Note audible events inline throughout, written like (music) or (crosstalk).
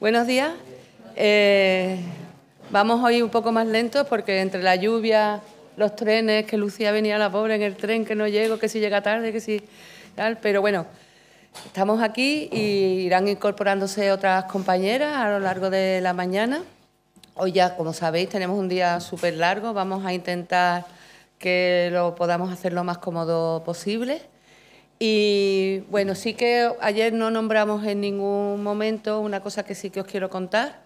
Buenos días. Eh, vamos hoy un poco más lentos porque entre la lluvia, los trenes, que Lucía venía la pobre en el tren, que no llego, que si llega tarde, que si tal, pero bueno, estamos aquí y irán incorporándose otras compañeras a lo largo de la mañana. Hoy ya, como sabéis, tenemos un día súper largo, vamos a intentar que lo podamos hacer lo más cómodo posible. Y bueno, sí que ayer no nombramos en ningún momento una cosa que sí que os quiero contar,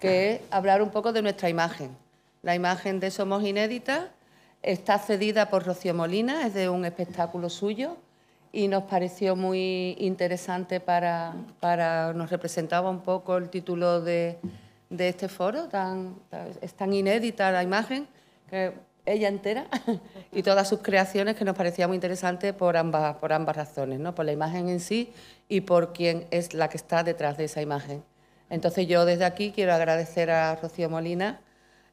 que es hablar un poco de nuestra imagen. La imagen de Somos Inédita está cedida por Rocío Molina, es de un espectáculo suyo y nos pareció muy interesante para, nos representaba un poco el título de, este foro, tan, es tan inédita la imagen, que ella entera (laughs) y todas sus creaciones que nos parecía muy interesante por ambas, por ambas razones, ¿no? por la imagen en sí y por quién es la que está detrás de esa imagen. Entonces yo desde aquí quiero agradecer a Rocío Molina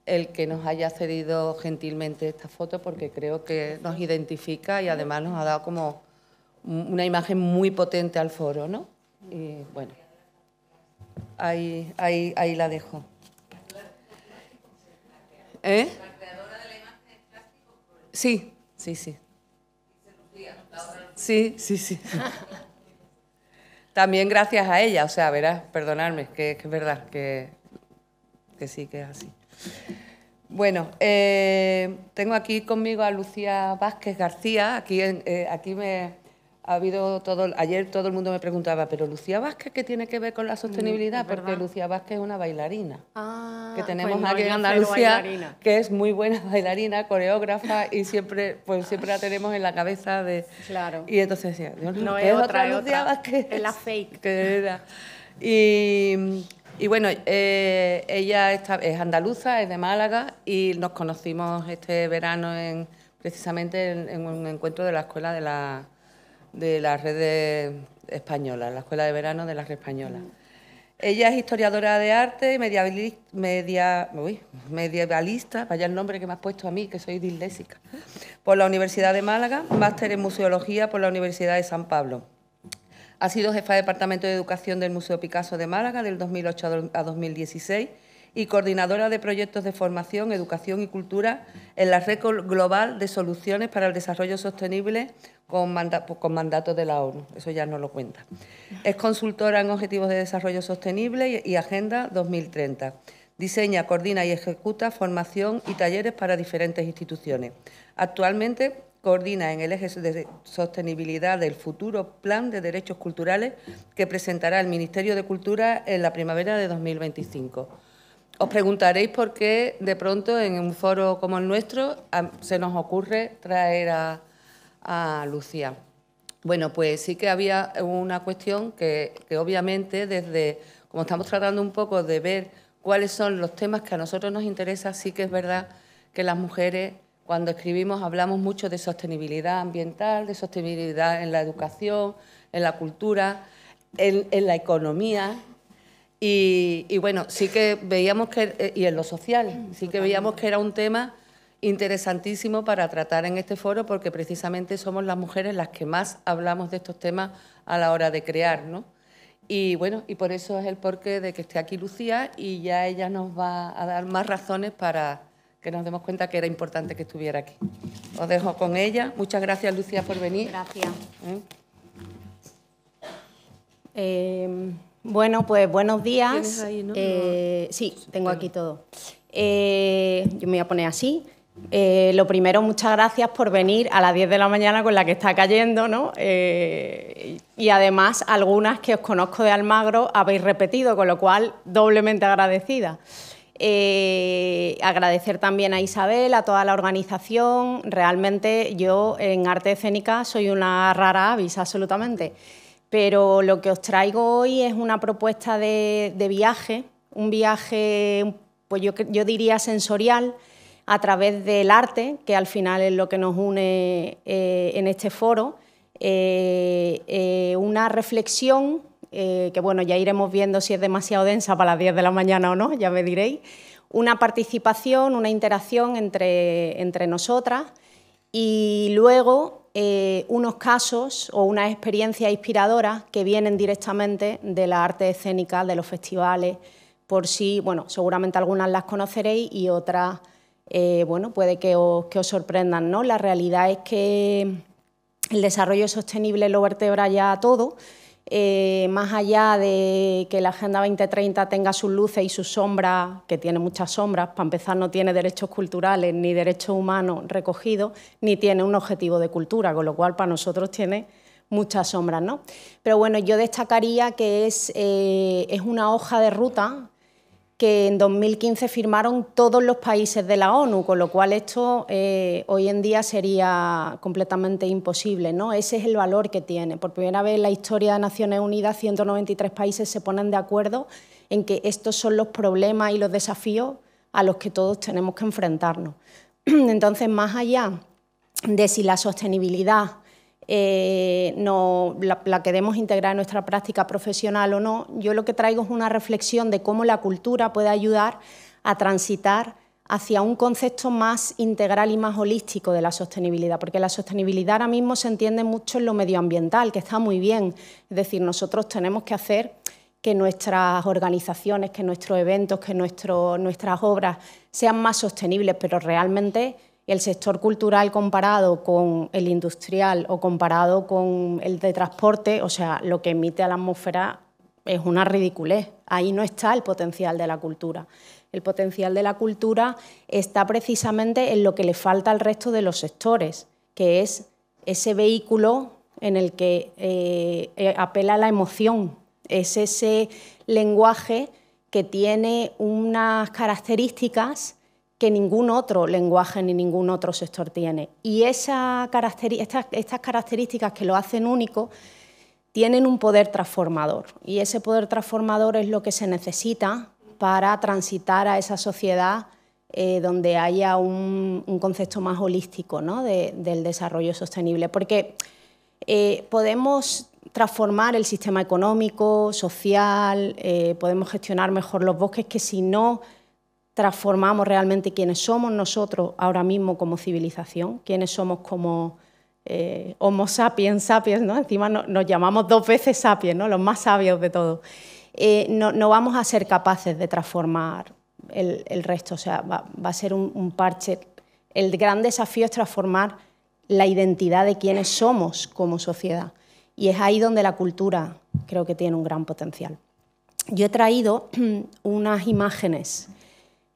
el que nos haya cedido gentilmente esta foto porque creo que nos identifica y además nos ha dado como una imagen muy potente al foro, ¿no? Y bueno, ahí, ahí, ahí la dejo. ¿Eh? Sí, sí, sí. Sí, sí, sí. También gracias a ella, o sea, verás, perdonadme, que, es verdad, que, que, sí, que es así. Bueno, eh, tengo aquí conmigo a Lucía Vázquez García, aquí, eh, aquí me, ha habido todo. Ayer todo el mundo me preguntaba, pero Lucía Vázquez, ¿qué tiene que ver con la mm, sostenibilidad? Porque Lucía Vázquez es una bailarina. Ah, que pues tenemos aquí en Andalucía, que es muy buena bailarina, coreógrafa y siempre, pues siempre la tenemos en la cabeza de. Claro. Y entonces decía, no, es, otra, Lucía Vázquez. Es la fake. Y. bueno, eh, ella es andaluza, es de Málaga y nos conocimos este verano en, precisamente en un encuentro de la Escuela de la, de la red española, la Escuela de Verano de la Red Española. Ella es historiadora de arte y medievalista, media, medievalista, vaya el nombre que me has puesto a mí, que soy disléxica, por la Universidad de Málaga, máster en museología por la Universidad de San Pablo. Ha sido jefa de Departamento de Educación del Museo Picasso de Málaga del 2008 a 2016 y coordinadora de proyectos de formación, educación y cultura en la Red Global de Soluciones para el Desarrollo Sostenible con, mandato de la ONU. Eso ya no lo cuenta. Es consultora en Objetivos de Desarrollo Sostenible y Agenda 2030. Diseña, coordina y ejecuta formación y talleres para diferentes instituciones. Actualmente coordina en el eje de sostenibilidad del futuro plan de derechos culturales que presentará el Ministerio de Cultura en la primavera de 2025. Os preguntaréis por qué de pronto en un foro como el nuestro se nos ocurre traer a, Lucía. Bueno, pues sí que había una cuestión que, obviamente desde, como estamos tratando un poco de ver cuáles son los temas que a nosotros nos interesan, sí que es verdad que las mujeres cuando escribimos hablamos mucho de sostenibilidad ambiental, de sostenibilidad en la educación, en la cultura, en la economía, y, bueno, sí que veíamos que, eh, y en lo social, sí que veíamos que era un tema interesantísimo para tratar en este foro porque precisamente somos las mujeres las que más hablamos de estos temas a la hora de crear, ¿no? Y bueno, y por eso es el porqué de que esté aquí Lucía y ya ella nos va a dar más razones para que nos demos cuenta que era importante que estuviera aquí. Os dejo con ella. Muchas gracias, Lucía, por venir. Gracias. ¿Eh? eh bueno, pues buenos días. Eh, sí, tengo aquí todo. Eh, yo me voy a poner así. Eh, lo primero, muchas gracias por venir a las 10 de la mañana con la que está cayendo, ¿no? y además, algunas que os conozco de Almagro habéis repetido, con lo cual, doblemente agradecida. agradecer también a Isabel, a toda la organización. Realmente yo en arte escénica soy una rara avis, absolutamente pero lo que os traigo hoy es una propuesta de, viaje, un viaje, pues yo, diría sensorial, a través del arte, que al final es lo que nos une eh, en este foro, eh, eh, una reflexión, que bueno, ya iremos viendo si es demasiado densa para las 10 de la mañana o no, ya me diréis, una participación, una interacción entre, entre nosotras y luego eh, unos casos o una experiencias inspiradora que vienen directamente de la arte escénica, de los festivales, por si, bueno, seguramente algunas las conoceréis y otras, eh, bueno, puede que os, que os sorprendan, ¿no? La realidad es que el desarrollo sostenible lo vertebra ya todo, eh, más allá de que la Agenda 2030 tenga sus luces y sus sombras, que tiene muchas sombras, para empezar no tiene derechos culturales ni derechos humanos recogidos, ni tiene un objetivo de cultura, con lo cual para nosotros tiene muchas sombras. ¿no? Pero bueno, yo destacaría que es, eh, es una hoja de ruta que en 2015 firmaron todos los países de la ONU, con lo cual esto eh, hoy en día sería completamente imposible. ¿no? Ese es el valor que tiene. Por primera vez en la historia de Naciones Unidas, 193 países se ponen de acuerdo en que estos son los problemas y los desafíos a los que todos tenemos que enfrentarnos. (clears throat) Entonces, más allá de si la sostenibilidad eh, la, queremos integrar en nuestra práctica profesional o no, yo lo que traigo es una reflexión de cómo la cultura puede ayudar a transitar hacia un concepto más integral y más holístico de la sostenibilidad, porque la sostenibilidad ahora mismo se entiende mucho en lo medioambiental, que está muy bien. Es decir, nosotros tenemos que hacer que nuestras organizaciones, que nuestros eventos, que nuestras obras sean más sostenibles, pero realmente el sector cultural comparado con el industrial o comparado con el de transporte, o sea, lo que emite a la atmósfera es una ridiculez. Ahí no está el potencial de la cultura. El potencial de la cultura está precisamente en lo que le falta al resto de los sectores, que es ese vehículo en el que eh, eh, apela a la emoción, es ese lenguaje que tiene unas características que ningún otro lenguaje ni ningún otro sector tiene. Y esa estas, características que lo hacen único tienen un poder transformador. Y ese poder transformador es lo que se necesita para transitar a esa sociedad eh, donde haya un, concepto más holístico ¿no? del desarrollo sostenible. Porque eh, podemos transformar el sistema económico, social, eh, podemos gestionar mejor los bosques, que si no transformamos realmente quienes somos nosotros ahora mismo como civilización, ¿Quiénes somos como eh, Homo sapiens sapiens, ¿no? encima nos llamamos dos veces sapiens, los más sabios de todos, eh, no, vamos a ser capaces de transformar el, resto, o sea, va, a ser un, un parche. El gran desafío es transformar la identidad de quienes somos como sociedad. Y es ahí donde la cultura creo que tiene un gran potencial. Yo he traído (clears throat) unas imágenes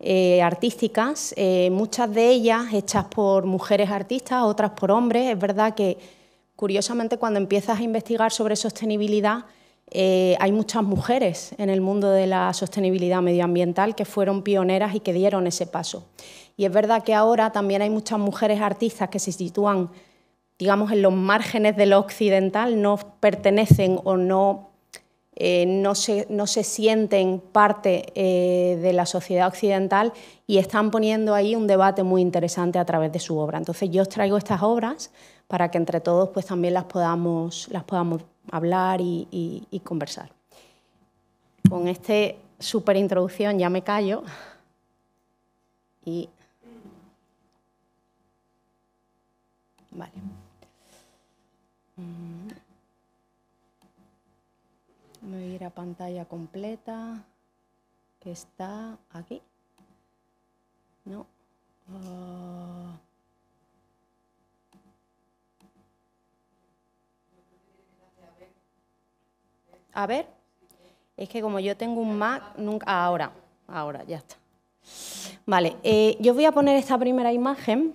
eh, artísticas, eh, muchas de ellas hechas por mujeres artistas, otras por hombres. Es verdad que, curiosamente, cuando empiezas a investigar sobre sostenibilidad, eh, hay muchas mujeres en el mundo de la sostenibilidad medioambiental que fueron pioneras y que dieron ese paso. Y es verdad que ahora también hay muchas mujeres artistas que se sitúan, digamos, en los márgenes de lo occidental, no pertenecen o no eh, no, se, no, se, sienten parte eh, de la sociedad occidental y están poniendo ahí un debate muy interesante a través de su obra. Entonces yo os traigo estas obras para que entre todos pues, también las podamos, las podamos hablar y, conversar. Con esta super introducción ya me callo y... Vale. Me voy a ir a pantalla completa, que está aquí. No. Ah. A ver, es que como yo tengo un Mac, nunca... Ahora, ahora, ya está. Vale, eh, yo voy a poner esta primera imagen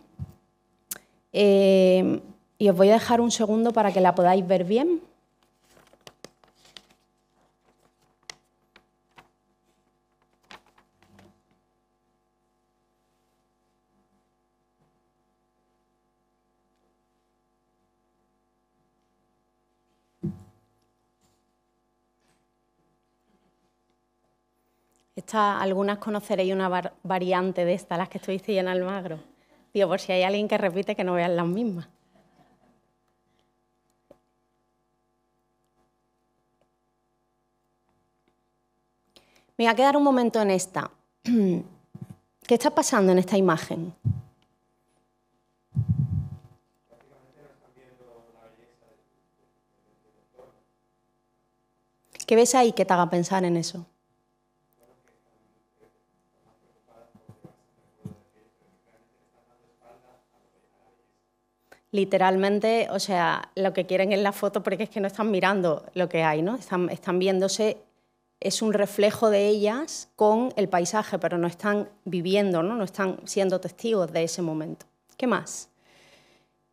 eh, y os voy a dejar un segundo para que la podáis ver bien. algunas conoceréis una variante de esta las que estuvisteis en Almagro. Digo, por si hay alguien que repite que no vean las mismas. Me voy a quedar un momento en esta. (clears throat) ¿Qué está pasando en esta imagen? ¿Qué ves ahí que te haga pensar en eso? literalmente, o sea, lo que quieren en la foto porque es que no están mirando lo que hay, ¿no? Están, están viéndose, es un reflejo de ellas con el paisaje, pero no están viviendo, ¿no? No están siendo testigos de ese momento. ¿Qué más?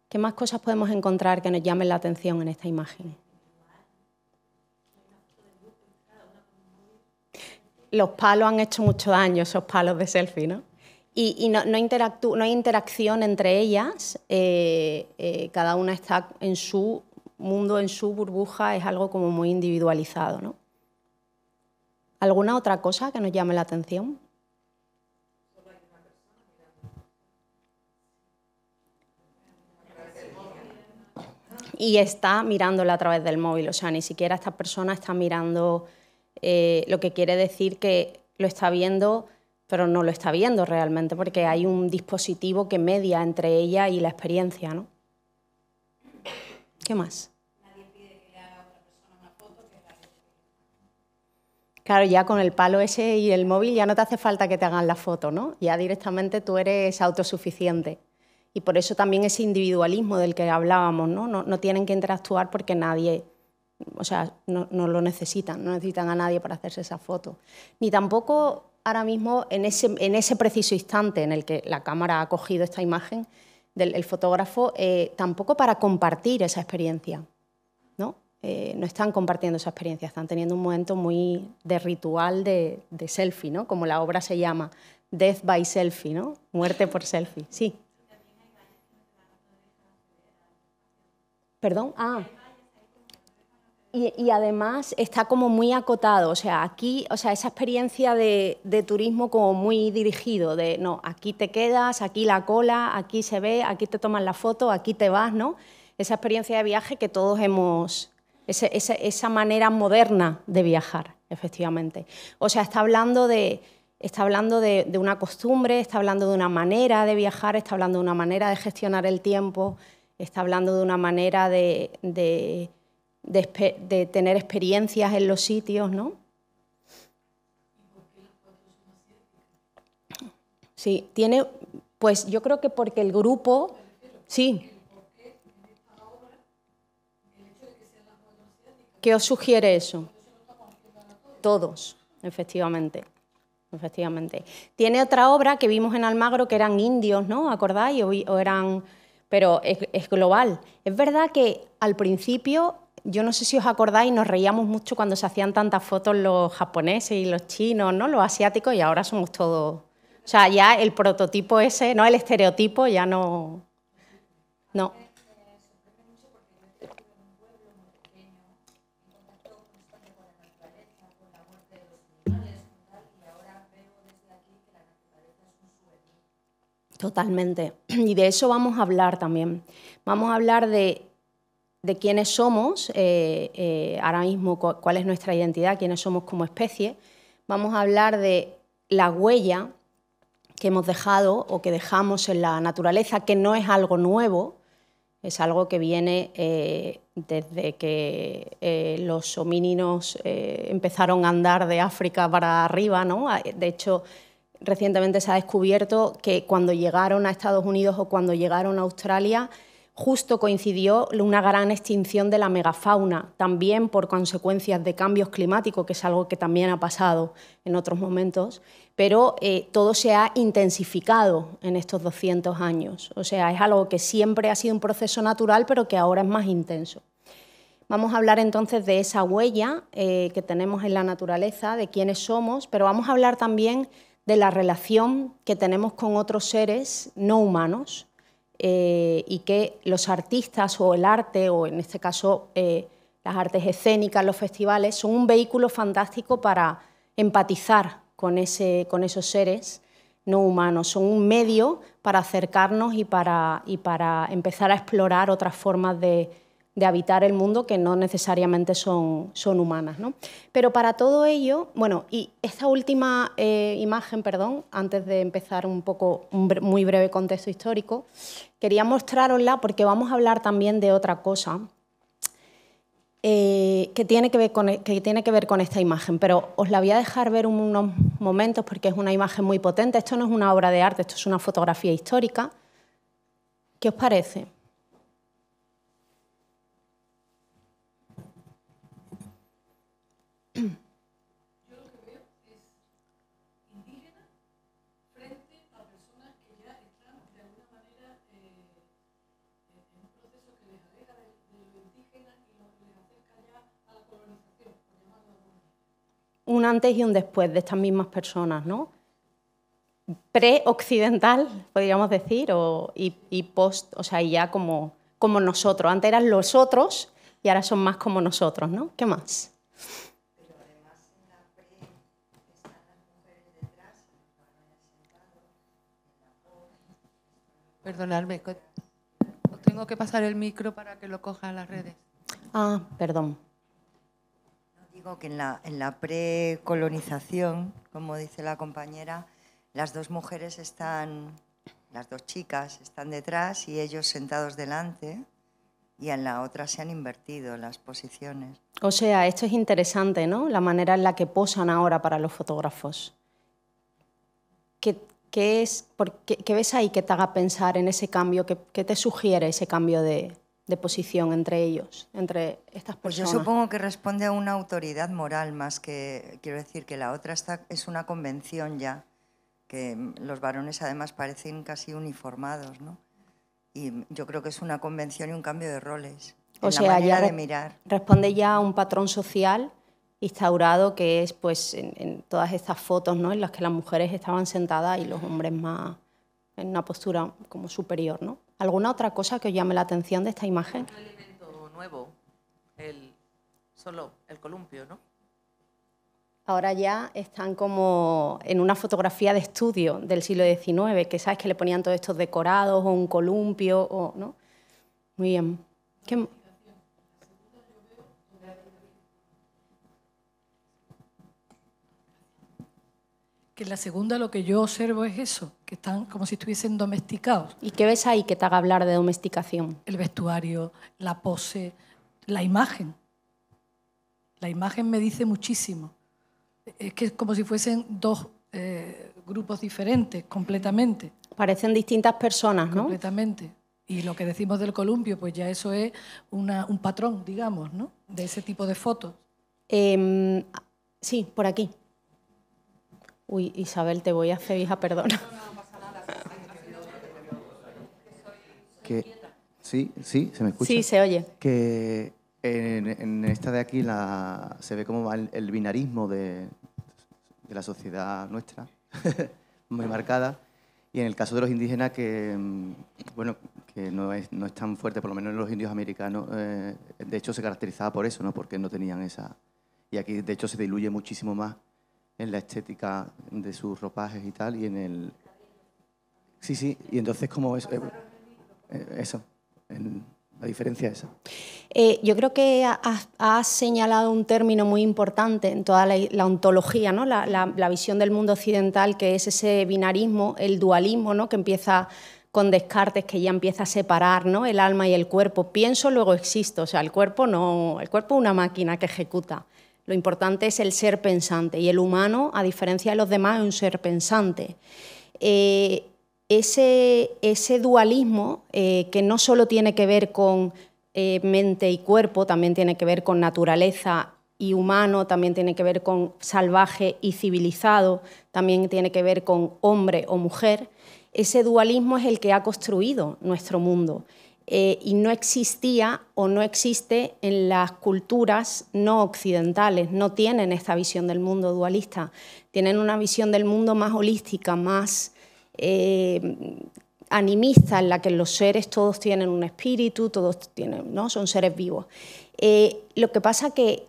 ¿Qué más cosas podemos encontrar que nos llamen la atención en esta imagen? Los palos han hecho mucho daño, esos palos de selfie, ¿no? y, no, hay interacción entre ellas, eh, eh, cada una está en su mundo, en su burbuja, es algo como muy individualizado. ¿no? ¿Alguna otra cosa que nos llame la atención? Y está mirándola a través del móvil, o sea, ni siquiera esta persona está mirando, eh, lo que quiere decir que lo está viendo pero no lo está viendo realmente porque hay un dispositivo que media entre ella y la experiencia, ¿no? ¿Qué más? Claro, ya con el palo ese y el móvil ya no te hace falta que te hagan la foto, ¿no? Ya directamente tú eres autosuficiente. Y por eso también ese individualismo del que hablábamos, ¿no? No, tienen que interactuar porque nadie o sea, no, no, lo necesitan, no necesitan a nadie para hacerse esa foto. Ni tampoco ahora mismo, en ese, en ese preciso instante en el que la cámara ha cogido esta imagen del fotógrafo, eh, tampoco para compartir esa experiencia. ¿no? Eh, no están compartiendo esa experiencia, están teniendo un momento muy de ritual de, selfie, ¿no? como la obra se llama, Death by Selfie, ¿no? muerte por selfie. Sí. Perdón, ah. Y, además está como muy acotado, o sea, aquí, o sea, esa experiencia de, turismo como muy dirigido, de no, aquí te quedas, aquí la cola, aquí se ve, aquí te toman la foto, aquí te vas, ¿no? Esa experiencia de viaje que todos hemos, esa, manera moderna de viajar, efectivamente. O sea, está hablando de... Está hablando de, una costumbre, está hablando de una manera de viajar, está hablando de una manera de gestionar el tiempo, está hablando de una manera de de, tener experiencias en los sitios, ¿no? Sí, tiene, pues yo creo que porque el grupo, sí. ¿Qué os sugiere eso? Todos, efectivamente. Efectivamente. Tiene otra obra que vimos en Almagro que eran indios, ¿no? ¿Acordáis? O, eran. Pero es, global. Es verdad que al principio yo no sé si os acordáis, nos reíamos mucho cuando se hacían tantas fotos los japoneses y los chinos, ¿no? Los asiáticos y ahora somos todos... O sea, ya el prototipo ese, ¿no? El estereotipo ya no... No. Totalmente. (clears throat) Y de eso vamos a hablar también. Vamos a hablar de de quiénes somos, eh, eh, ahora mismo cuál es nuestra identidad, quiénes somos como especie, vamos a hablar de la huella que hemos dejado o que dejamos en la naturaleza, que no es algo nuevo, es algo que viene eh, desde que los homínidos empezaron a andar de África para arriba. ¿no? De hecho, recientemente se ha descubierto que cuando llegaron a Estados Unidos o cuando llegaron a Australia, justo coincidió una gran extinción de la megafauna, también por consecuencias de cambios climáticos, que es algo que también ha pasado en otros momentos, pero eh, todo se ha intensificado en estos 200 años. O sea, es algo que siempre ha sido un proceso natural, pero que ahora es más intenso. Vamos a hablar entonces de esa huella eh, que tenemos en la naturaleza, de quiénes somos, pero vamos a hablar también de la relación que tenemos con otros seres no humanos, eh, y que los artistas o el arte, o en este caso eh, las artes escénicas, los festivales, son un vehículo fantástico para empatizar con, ese, con esos seres no humanos, son un medio para acercarnos y para, y para empezar a explorar otras formas de, de habitar el mundo que no necesariamente son, son humanas. Pero para todo ello, bueno, y esta última eh, imagen, perdón, antes de empezar un poco un muy breve contexto histórico, quería mostrarosla porque vamos a hablar también de otra cosa eh, que, tiene que, ver con, e, que tiene que ver con esta imagen, pero os la voy a dejar ver unos momentos porque es una imagen muy potente. Esto no es una obra de arte, esto es una fotografía histórica. ¿Qué os parece? un antes y un después de estas mismas personas, ¿no? Pre-occidental, podríamos decir, o, y, post, o sea, ya como, como nosotros. Antes eran los otros y ahora son más como nosotros, ¿no? ¿Qué más? Perdonadme, tengo que pasar el micro para que lo cojan las redes. Ah, perdón que en la, en la precolonización, como dice la compañera, las dos mujeres están, las dos chicas están detrás y ellos sentados delante y en la otra se han invertido las posiciones. O sea, esto es interesante, ¿no? La manera en la que posan ahora para los fotógrafos. ¿Qué, qué es, por, ves ahí que te haga pensar en ese cambio? ¿Qué, ¿Qué, te sugiere ese cambio de, de posición entre ellos, entre estas personas. Pues yo supongo que responde a una autoridad moral más que, quiero decir, que la otra está, es una convención ya, que los varones además parecen casi uniformados, ¿no? Y yo creo que es una convención y un cambio de roles. O sea, ya de mirar. responde ya a un patrón social instaurado que es pues en, todas estas fotos ¿no? en las que las mujeres estaban sentadas y los hombres más en una postura como superior, ¿no? ¿Alguna otra cosa que os llame la atención de esta imagen? elemento nuevo, solo el columpio, ¿no? Ahora ya están como en una fotografía de estudio del siglo XIX, que sabes que le ponían todos estos decorados o un columpio, o, ¿no? Muy bien. ¿Qué? Que en la segunda lo que yo observo es eso, que están como si estuviesen domesticados. ¿Y qué ves ahí que te haga hablar de domesticación? El vestuario, la pose, la imagen. La imagen me dice muchísimo. Es que es como si fuesen dos eh, grupos diferentes, completamente. Parecen distintas personas, ¿no? Completamente. Y lo que decimos del columpio, pues ya eso es un patrón, digamos, ¿no? De ese tipo de fotos. Em, sí, por aquí. Uy, Isabel, te voy a hacer hija, perdona. Sí, sí, se me escucha. Sí, se oye. Que en, esta de aquí se ve cómo el, el binarismo de, la sociedad nuestra, (laughs) muy marcada. Y en el caso de los indígenas, que, mm, bueno, que no es, tan fuerte, por lo menos en los indios americanos, eh, de hecho se caracterizaba por eso, ¿no? porque no tenían esa... Y aquí, de hecho, se diluye muchísimo más en la estética de sus ropajes y tal, y en el... Sí, sí, y entonces como es... Eh, eh, eso, la diferencia de eso. Eh, yo creo que has, señalado un término muy importante en toda la, ontología, ¿no? La, visión del mundo occidental, que es ese binarismo, el dualismo, ¿no? que empieza con Descartes, que ya empieza a separar ¿no? el alma y el cuerpo. Pienso, luego existo. O sea, el cuerpo no, el cuerpo es una máquina que ejecuta. Lo importante es el ser pensante y el humano, a diferencia de los demás, es un ser pensante. Eh, ese, dualismo eh, que no solo tiene que ver con eh, mente y cuerpo, también tiene que ver con naturaleza y humano, también tiene que ver con salvaje y civilizado, también tiene que ver con hombre o mujer. Ese dualismo es el que ha construido nuestro mundo eh, y no existía o no existe en las culturas no occidentales, no tienen esta visión del mundo dualista, tienen una visión del mundo más holística, más eh, animista en la que los seres todos tienen un espíritu, todos tienen, ¿no? son seres vivos. Eh, lo que pasa que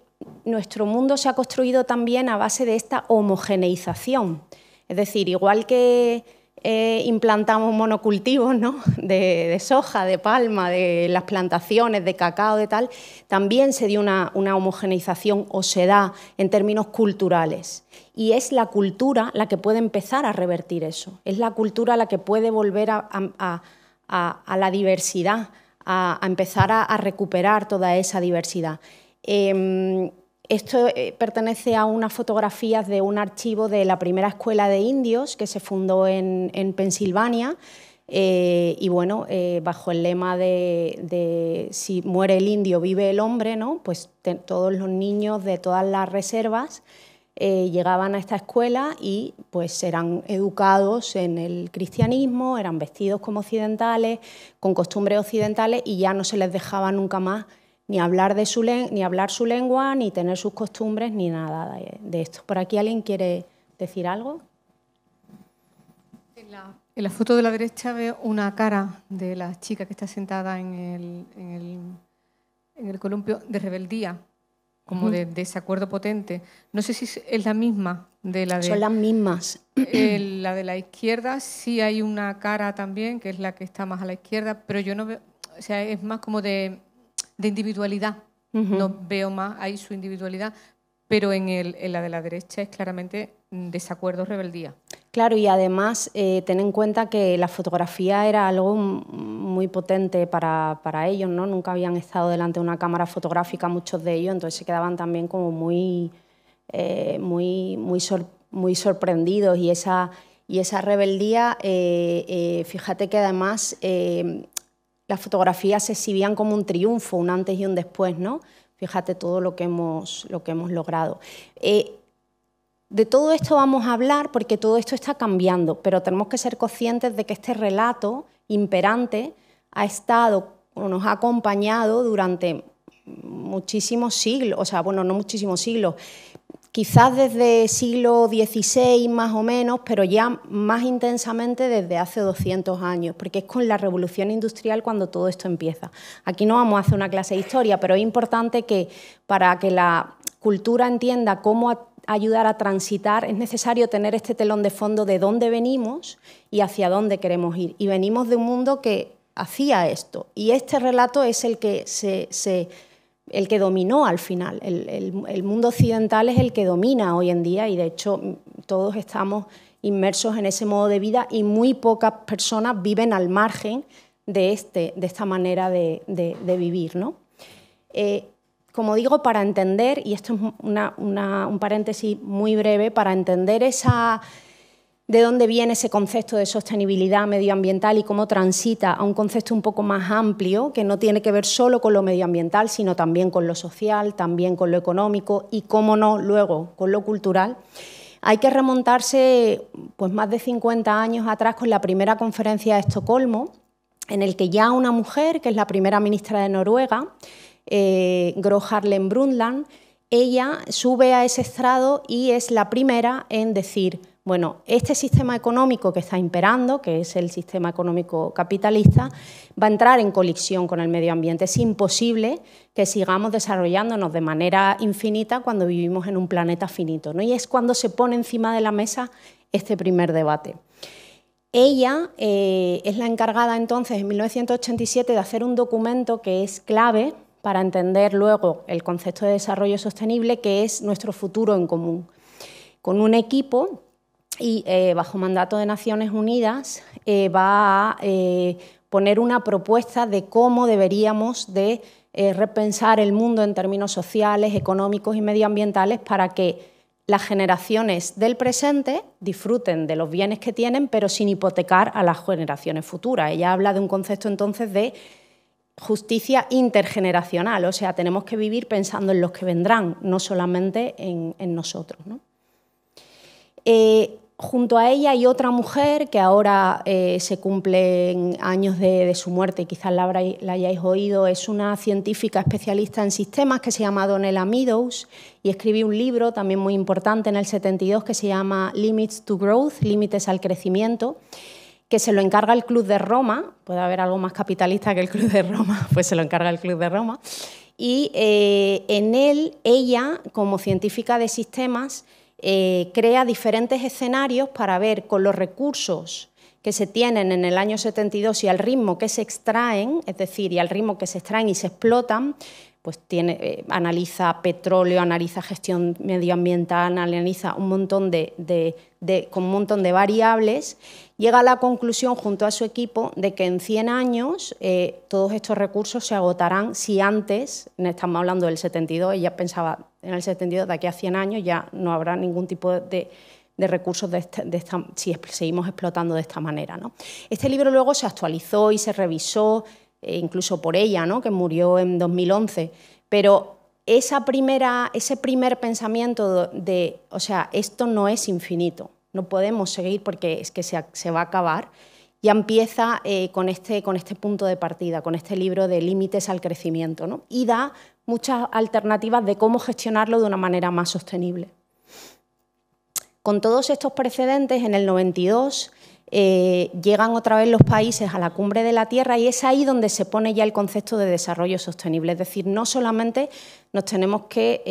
nuestro mundo se ha construido también a base de esta homogeneización. Es decir, igual que eh, implantamos monocultivos (laughs) de, soja, de palma, de las plantaciones, de cacao, de tal, también se dio una, homogeneización o se da en términos culturales. Y es la cultura la que puede empezar a revertir eso, es la cultura la que puede volver a, la diversidad, a, empezar a, recuperar toda esa diversidad. Em, esto eh, pertenece a unas fotografías de un archivo de la primera escuela de indios que se fundó en, Pensilvania. Eh, y bueno, eh, bajo el lema de, si muere el indio, vive el hombre, ¿no? Pues todos los niños de todas las reservas llegaban a esta escuela y pues eran educados en el cristianismo, eran vestidos como occidentales, con costumbres occidentales y ya no se les dejaba nunca más ni hablar, de su, ni hablar su lengua, ni tener sus costumbres, ni nada de, esto. ¿Por aquí alguien quiere decir algo? En la, foto de la derecha veo una cara de la chica que está sentada en el, en el, columpio de rebeldía, como de, desacuerdo potente. No sé si es la misma de la de... Son las mismas. Eh, la de la izquierda sí hay una cara también, que es la que está más a la izquierda, pero yo no veo... O sea, es más como de de individualidad. No veo más ahí su individualidad, pero en, el, en, la de la derecha es claramente mm, desacuerdo, rebeldía. Claro, y además eh, ten en cuenta que la fotografía era algo muy potente para, ellos, ¿no? Nunca habían estado delante de una cámara fotográfica muchos de ellos, entonces se quedaban también como muy, eh, muy, muy, muy sorprendidos y esa, y esa rebeldía, eh, fíjate que además las fotografías se exhibían como un triunfo, un antes y un después, ¿no? Fíjate todo lo que hemos, lo que hemos logrado. Eh, de todo esto vamos a hablar porque todo esto está cambiando, pero tenemos que ser conscientes de que este relato imperante ha estado nos ha acompañado durante muchísimos siglos, o sea, bueno, no muchísimos siglos, quizás desde siglo XVI más o menos, pero ya más intensamente desde hace 200 años, porque es con la revolución industrial cuando todo esto empieza. Aquí no vamos a hacer una clase de historia, pero es importante que para que la cultura entienda cómo ayudar a transitar, es necesario tener este telón de fondo de dónde venimos y hacia dónde queremos ir. Y venimos de un mundo que hacía esto, y este relato es el que se, se el que dominó al final. El, mundo occidental es el que domina hoy en día y de hecho todos estamos inmersos en ese modo de vida y muy pocas personas viven al margen de, este, de esta manera de, vivir. ¿no? Eh, como digo, para entender, y esto es un paréntesis muy breve, para entender esa de dónde viene ese concepto de sostenibilidad medioambiental y cómo transita a un concepto un poco más amplio, que no tiene que ver solo con lo medioambiental, sino también con lo social, también con lo económico y, cómo no, luego con lo cultural. Hay que remontarse pues, más de 50 años atrás con la primera conferencia de Estocolmo, en el que ya una mujer, que es la primera ministra de Noruega, eh, Gro Harlem Brundtland, ella sube a ese estrado y es la primera en decir bueno, este sistema económico que está imperando, que es el sistema económico capitalista, va a entrar en colisión con el medio ambiente. Es imposible que sigamos desarrollándonos de manera infinita cuando vivimos en un planeta finito. ¿no? Y es cuando se pone encima de la mesa este primer debate. Ella eh, es la encargada entonces, en 1987, de hacer un documento que es clave para entender luego el concepto de desarrollo sostenible, que es nuestro futuro en común, con un equipo y eh, bajo mandato de Naciones Unidas eh, va a eh, poner una propuesta de cómo deberíamos de repensar el mundo en términos sociales, económicos y medioambientales para que las generaciones del presente disfruten de los bienes que tienen, pero sin hipotecar a las generaciones futuras. Ella habla de un concepto entonces de justicia intergeneracional, o sea, tenemos que vivir pensando en los que vendrán, no solamente en, nosotros. ¿no? junto a ella hay otra mujer que ahora eh, se cumplen años de, su muerte, quizás la, hayáis oído, es una científica especialista en sistemas que se llama Donella Meadows y escribió un libro también muy importante en el 72 que se llama Limits to Growth, Límites al Crecimiento, que se lo encarga el Club de Roma, puede haber algo más capitalista que el Club de Roma, (laughs) pues se lo encarga el Club de Roma, y eh, en él, ella, como científica de sistemas, eh, crea diferentes escenarios para ver con los recursos que se tienen en el año 72 y al ritmo que se extraen, es decir, y al ritmo que se extraen y se explotan, pues eh, analiza petróleo, analiza gestión medioambiental, analiza un montón de, con un montón de variables llega a la conclusión junto a su equipo de que en 100 años eh, todos estos recursos se agotarán si antes, estamos hablando del 72, ella pensaba en el 72, de aquí a 100 años ya no habrá ningún tipo de, recursos de si seguimos explotando de esta manera. ¿no? Este libro luego se actualizó y se revisó, eh, incluso por ella, ¿no? que murió en 2011, pero ese primer pensamiento de, o sea, esto no es infinito, no podemos seguir porque es que se, va a acabar. Y empieza eh, con, este, con este punto de partida, con este libro de límites al crecimiento, y da muchas alternativas de cómo gestionarlo de una manera más sostenible. Con todos estos precedentes, en el 92 eh, llegan otra vez los países a la cumbre de la Tierra y es ahí donde se pone ya el concepto de desarrollo sostenible. Es decir, no solamente nos tenemos que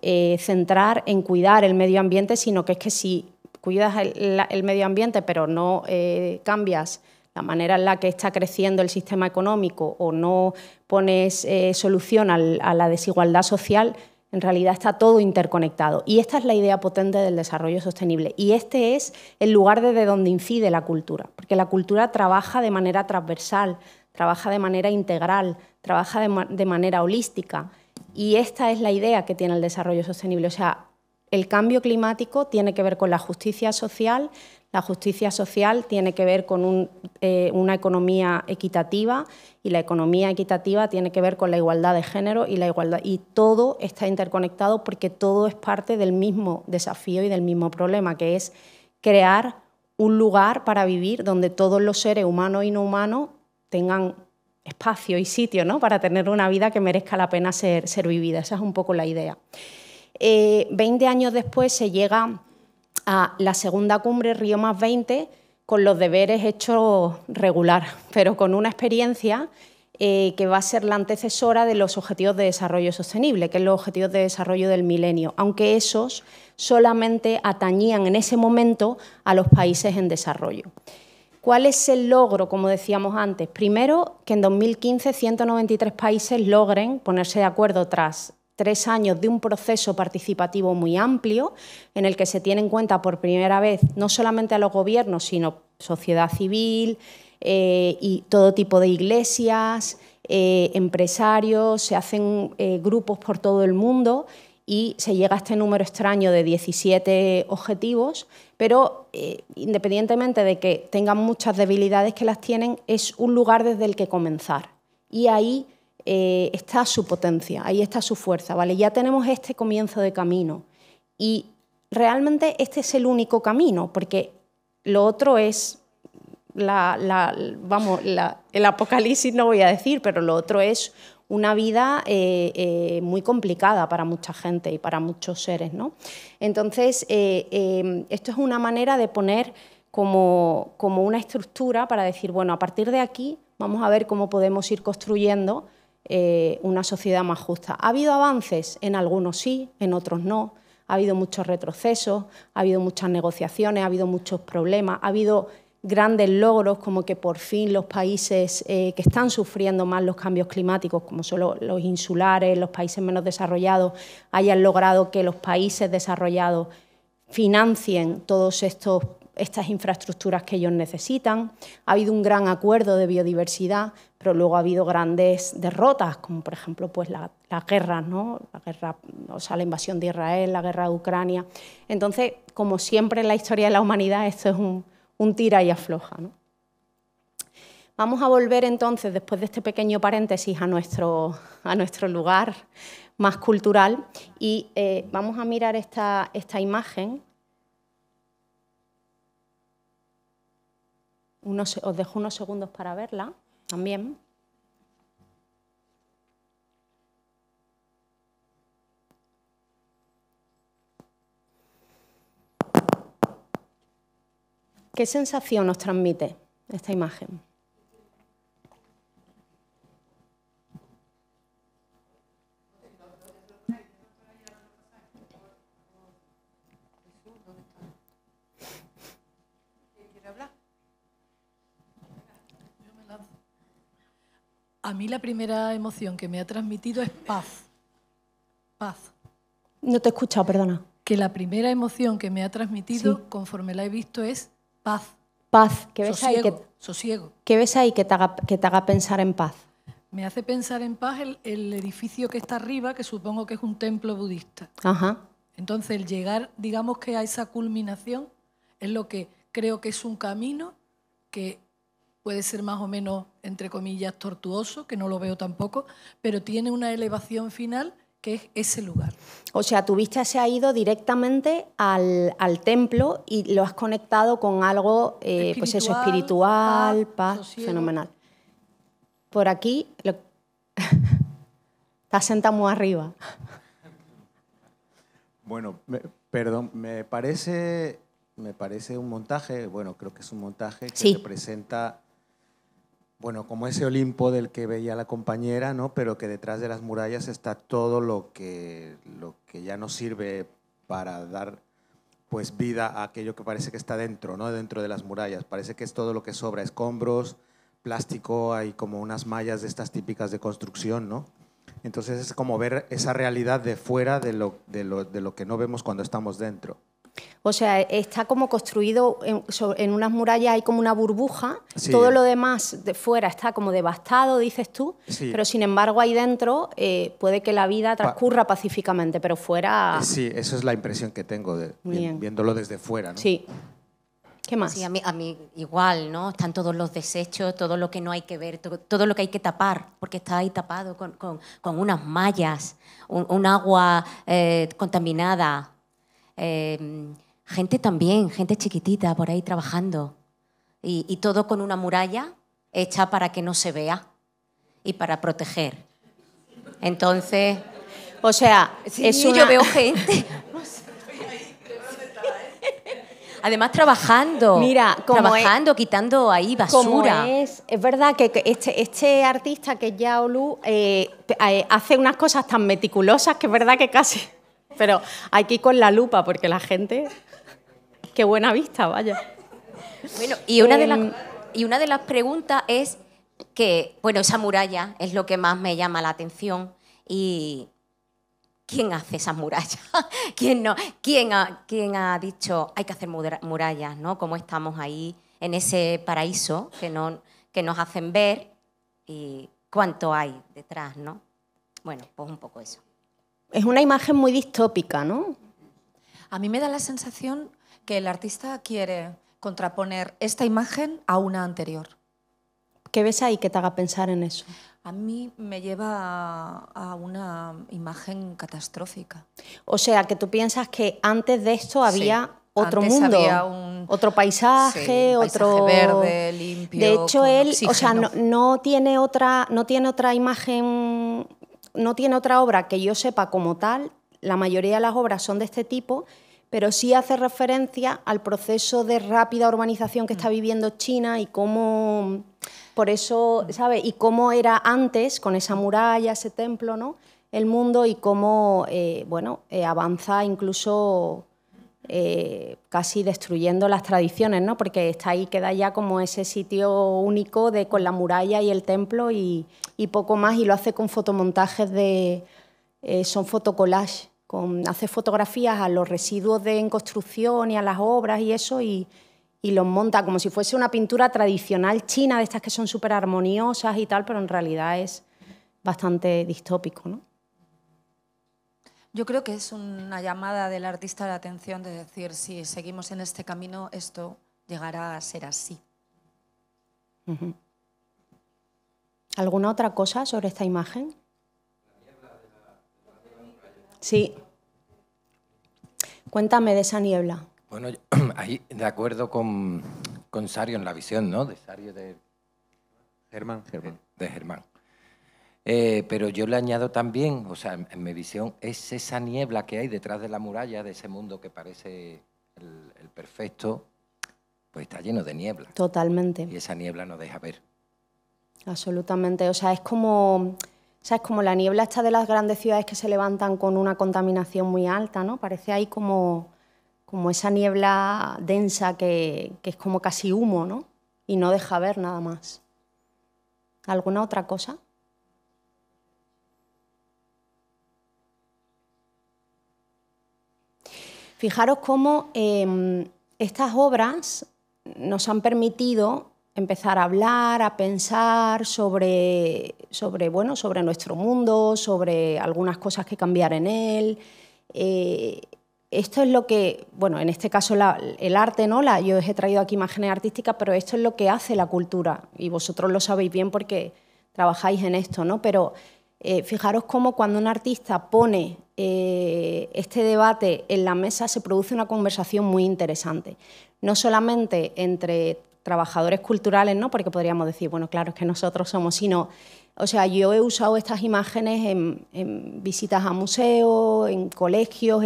eh, centrar en cuidar el medio ambiente, sino que es que si cuidas el, medio ambiente, pero no eh, cambias la manera en la que está creciendo el sistema económico o no pones eh, solución a la desigualdad social, en realidad está todo interconectado. Y esta es la idea potente del desarrollo sostenible. Y este es el lugar desde donde incide la cultura, porque la cultura trabaja de manera transversal, trabaja de manera integral, trabaja de manera holística. Y esta es la idea que tiene el desarrollo sostenible, o sea, el cambio climático tiene que ver con la justicia social, la justicia social tiene que ver con eh, una economía equitativa y la economía equitativa tiene que ver con la igualdad de género y la igualdad y todo está interconectado porque todo es parte del mismo desafío y del mismo problema que es crear un lugar para vivir donde todos los seres humanos y no humanos tengan espacio y sitio ¿no? para tener una vida que merezca la pena ser, ser vivida. Esa es un poco la idea. 20 eh, años después se llega a la segunda cumbre Río más 20 con los deberes hechos regular, (laughs) pero con una experiencia eh, que va a ser la antecesora de los Objetivos de Desarrollo Sostenible, que es los Objetivos de Desarrollo del Milenio, aunque esos solamente atañían en ese momento a los países en desarrollo. ¿Cuál es el logro, como decíamos antes? Primero, que en 2015 193 países logren ponerse de acuerdo tras tres años de un proceso participativo muy amplio en el que se tiene en cuenta por primera vez no solamente a los gobiernos, sino sociedad civil eh, y todo tipo de iglesias, eh, empresarios, se hacen eh, grupos por todo el mundo y se llega a este número extraño de 17 objetivos, pero independientemente de que tengan muchas debilidades que las tienen, es un lugar desde el que comenzar. Y ahí eh, está su potencia, ahí está su fuerza, ¿vale? Ya tenemos este comienzo de camino y realmente este es el único camino, porque lo otro es la, vamos, el apocalipsis no voy a decir, pero lo otro es una vida eh, eh, muy complicada para mucha gente y para muchos seres, Entonces, esto es una manera de poner como una estructura para decir, bueno, a partir de aquí vamos a ver cómo podemos ir construyendo eh, una sociedad más justa. ¿Ha habido avances? En algunos sí, en otros no. Ha habido muchos retrocesos, ha habido muchas negociaciones, ha habido muchos problemas, ha habido grandes logros como que por fin los países eh, que están sufriendo más los cambios climáticos, como son los, los insulares, los países menos desarrollados, hayan logrado que los países desarrollados financien todos estos estas infraestructuras que ellos necesitan. Ha habido un gran acuerdo de biodiversidad, pero luego ha habido grandes derrotas, como por ejemplo pues, las la guerras, ¿no? la guerra, o sea, la invasión de Israel, la guerra de Ucrania. Entonces, como siempre en la historia de la humanidad, esto es un, tira y afloja. Vamos a volver entonces, después de este pequeño paréntesis, a nuestro, a nuestro lugar más cultural y eh, vamos a mirar esta, esta imagen os dejo unos segundos para verla también. ¿Qué sensación nos transmite esta imagen? A mí la primera emoción que me ha transmitido es paz. Paz. No te he escuchado, perdona. Que la primera emoción que me ha transmitido, conforme la he visto, es paz. Paz. ¿Qué ves ahí? Que, ¿Qué ves ahí que te, haga, pensar en paz? Me hace pensar en paz el, el edificio que está arriba, que supongo que es un templo budista. Ajá. Entonces, el llegar, digamos que a esa culminación, es lo que creo que es un camino que puede ser más o menos, entre comillas, tortuoso, que no lo veo tampoco, pero tiene una elevación final que es ese lugar. O sea, tu vista se ha ido directamente al, templo y lo has conectado con algo, eh, pues eso, espiritual, paz, fenomenal. Por aquí, está (laughs) estás sentado muy arriba. Bueno, perdón, me parece, me parece un montaje, bueno, creo que es un montaje que representa bueno, como ese Olimpo del que veía la compañera, ¿no? Pero que detrás de las murallas está todo lo que, lo que ya no sirve para dar pues vida a aquello que parece que está dentro, ¿no? Dentro de las murallas. Parece que es todo lo que sobra, escombros, plástico, hay como unas mallas de estas típicas de construcción, ¿no? Entonces es como ver esa realidad de fuera de lo, de lo, de lo que no vemos cuando estamos dentro. O sea, está como construido en, unas murallas, hay como una burbuja, todo lo demás de fuera está como devastado, dices tú, pero sin embargo ahí dentro eh, puede que la vida transcurra pacíficamente, pero fuera... Sí, esa es la impresión que tengo viéndolo desde fuera. Sí. ¿Qué más? a mí, igual, ¿no? Están todos los desechos, todo lo que no hay que ver, todo, lo que hay que tapar, porque está ahí tapado con, unas mallas, un, agua eh, contaminada, Em, gente también, gente chiquitita por ahí trabajando. Y, todo con una muralla hecha para que no se vea y para proteger. Entonces, o sea, es yo veo gente. (laughs) Además trabajando, Mira, como trabajando, quitando ahí basura. es, verdad que este, este, artista que es Yaolu eh, eh, hace unas cosas tan meticulosas que es verdad que casi pero hay que ir con la lupa, porque la gente. Qué buena vista, vaya. Bueno, y una, de, las, em, y una de las preguntas es que, bueno, esa muralla es lo que más me llama la atención. Y, ¿quién hace esas murallas? (laughs) ¿Quién no? ¿Quién ha, quién ha dicho hay que hacer murallas, ¿no? Cómo estamos ahí en ese paraíso que, no, que nos hacen ver y cuánto hay detrás, ¿no? Bueno, pues un poco eso es una imagen muy distópica, ¿no? A mí me da la sensación que el artista quiere contraponer esta imagen a una anterior. ¿Qué ves ahí que te haga pensar en eso? A mí me lleva a, una imagen catastrófica. O sea, que tú piensas que antes de esto había otro mundo, otro paisaje, sí, un otro verde, limpio. De hecho, él, o sea, tiene otra, no tiene otra imagen no tiene otra obra que yo sepa como tal, la mayoría de las obras son de este tipo, pero sí hace referencia al proceso de rápida urbanización que está mm. viviendo China y cómo, por eso, mm. sabe Y cómo era antes, con esa muralla, ese templo, ¿no? El mundo y cómo, eh, bueno, eh, avanza incluso eh, casi destruyendo las tradiciones, ¿no? Porque está ahí, queda ya como ese sitio único de con la muralla y el templo y, poco más, y lo hace con fotomontajes de. Eh, son fotocollages, con, hace fotografías a los residuos de en construcción y a las obras y eso, y, y los monta como si fuese una pintura tradicional china, de estas que son súper armoniosas y tal, pero en realidad es bastante distópico, ¿no? Yo creo que es una llamada del artista a la atención de decir, si seguimos en este camino, esto llegará a ser así. ¿Alguna otra cosa sobre esta imagen? Sí. Cuéntame de esa niebla. Bueno, (clears throat) ahí de acuerdo con, con Sario en la visión, ¿no? De Sario de Germán. de Germán. Eh, pero yo le añado también, o sea, en, mi visión, es esa niebla que hay detrás de la muralla, de ese mundo que parece el, perfecto, pues está lleno de niebla. Totalmente. Y esa niebla no deja ver. Absolutamente. O sea, es como. como la niebla esta de las grandes ciudades que se levantan con una contaminación muy alta, ¿no? Parece ahí como, como esa niebla densa que, que, es como casi humo, ¿no? Y no deja ver nada más. ¿Alguna otra cosa? Fijaros cómo em, estas obras nos han permitido empezar a hablar, a pensar sobre, bueno, sobre nuestro mundo, sobre algunas cosas que cambiar en él. Eh, esto es lo que, bueno, en este caso el arte, ¿no? La, yo os he traído aquí imágenes artísticas, pero esto es lo que hace la cultura y vosotros lo sabéis bien porque trabajáis en esto, ¿no? Pero eh, fijaros cómo cuando un artista pone eh, este debate en la mesa se produce una conversación muy interesante, no solamente entre trabajadores culturales, ¿no? porque podríamos decir, bueno, claro, es que nosotros somos, sino o sea, yo he usado estas imágenes en, visitas a museos, en colegios,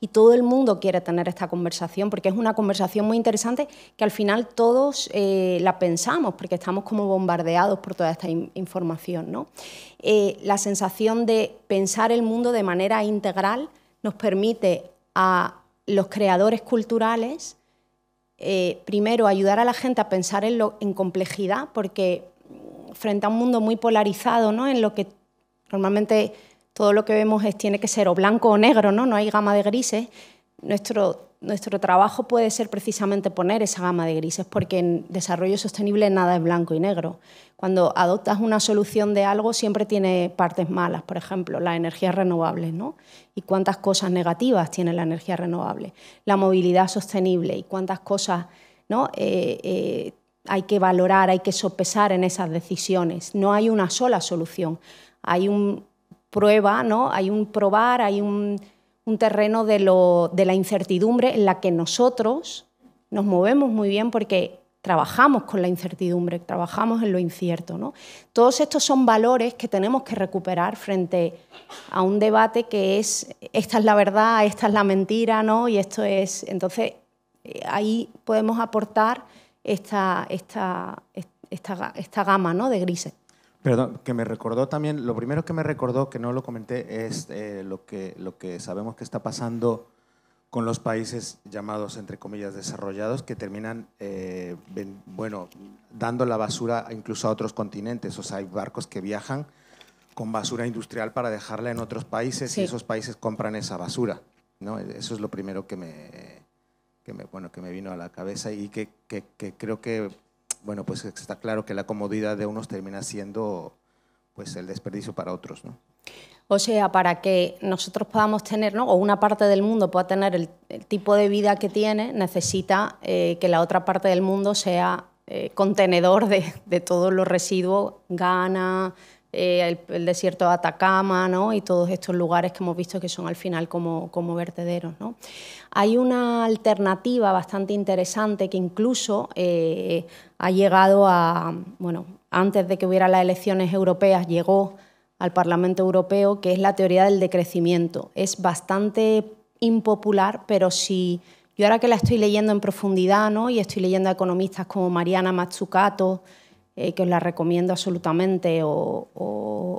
y todo el mundo quiere tener esta conversación, porque es una conversación muy interesante que al final todos eh, la pensamos, porque estamos como bombardeados por toda esta información. Eh, la sensación de pensar el mundo de manera integral nos permite a los creadores culturales, eh, primero, ayudar a la gente a pensar en, lo, en complejidad, porque frente a un mundo muy polarizado, ¿no? en lo que normalmente todo lo que vemos es, tiene que ser o blanco o negro, no, no hay gama de grises, nuestro, nuestro trabajo puede ser precisamente poner esa gama de grises, porque en desarrollo sostenible nada es blanco y negro. Cuando adoptas una solución de algo siempre tiene partes malas, por ejemplo, las energías renovables, ¿no? Y cuántas cosas negativas tiene la energía renovable, la movilidad sostenible y cuántas cosas ¿no? Eh, eh, hay que valorar, hay que sopesar en esas decisiones. No hay una sola solución. Hay un prueba, ¿no? hay un probar, hay un, terreno de, de la incertidumbre en la que nosotros nos movemos muy bien porque trabajamos con la incertidumbre, trabajamos en lo incierto. Todos estos son valores que tenemos que recuperar frente a un debate que es esta es la verdad, esta es la mentira, ¿no? Y esto es. Entonces, eh, ahí podemos aportar esta, esta, esta, esta gama ¿no? de grises. Perdón, que me recordó también, lo primero que me recordó, que no lo comenté, es eh, lo, que, lo que sabemos que está pasando con los países llamados, entre comillas, desarrollados, que terminan, eh, bueno, dando la basura incluso a otros continentes. O sea, hay barcos que viajan con basura industrial para dejarla en otros países y esos países compran esa basura. ¿no? Eso es lo primero que me, que me, bueno, que me vino a la cabeza y que, que, creo que, bueno, pues está claro que la comodidad de unos termina siendo pues el desperdicio para otros, ¿no? O sea, para que nosotros podamos tener, ¿no? o una parte del mundo pueda tener el, tipo de vida que tiene, necesita eh, que la otra parte del mundo sea eh, contenedor de, de, todos los residuos, Ghana, eh, el, el, desierto de Atacama ¿no? y todos estos lugares que hemos visto que son al final como, como vertederos. ¿no? Hay una alternativa bastante interesante que incluso eh, ha llegado a, bueno, antes de que hubiera las elecciones europeas, llegó al Parlamento Europeo, que es la teoría del decrecimiento. Es bastante impopular, pero si yo ahora que la estoy leyendo en profundidad, ¿no? y estoy leyendo a economistas como Mariana Mazzucato, eh, que os la recomiendo absolutamente, o,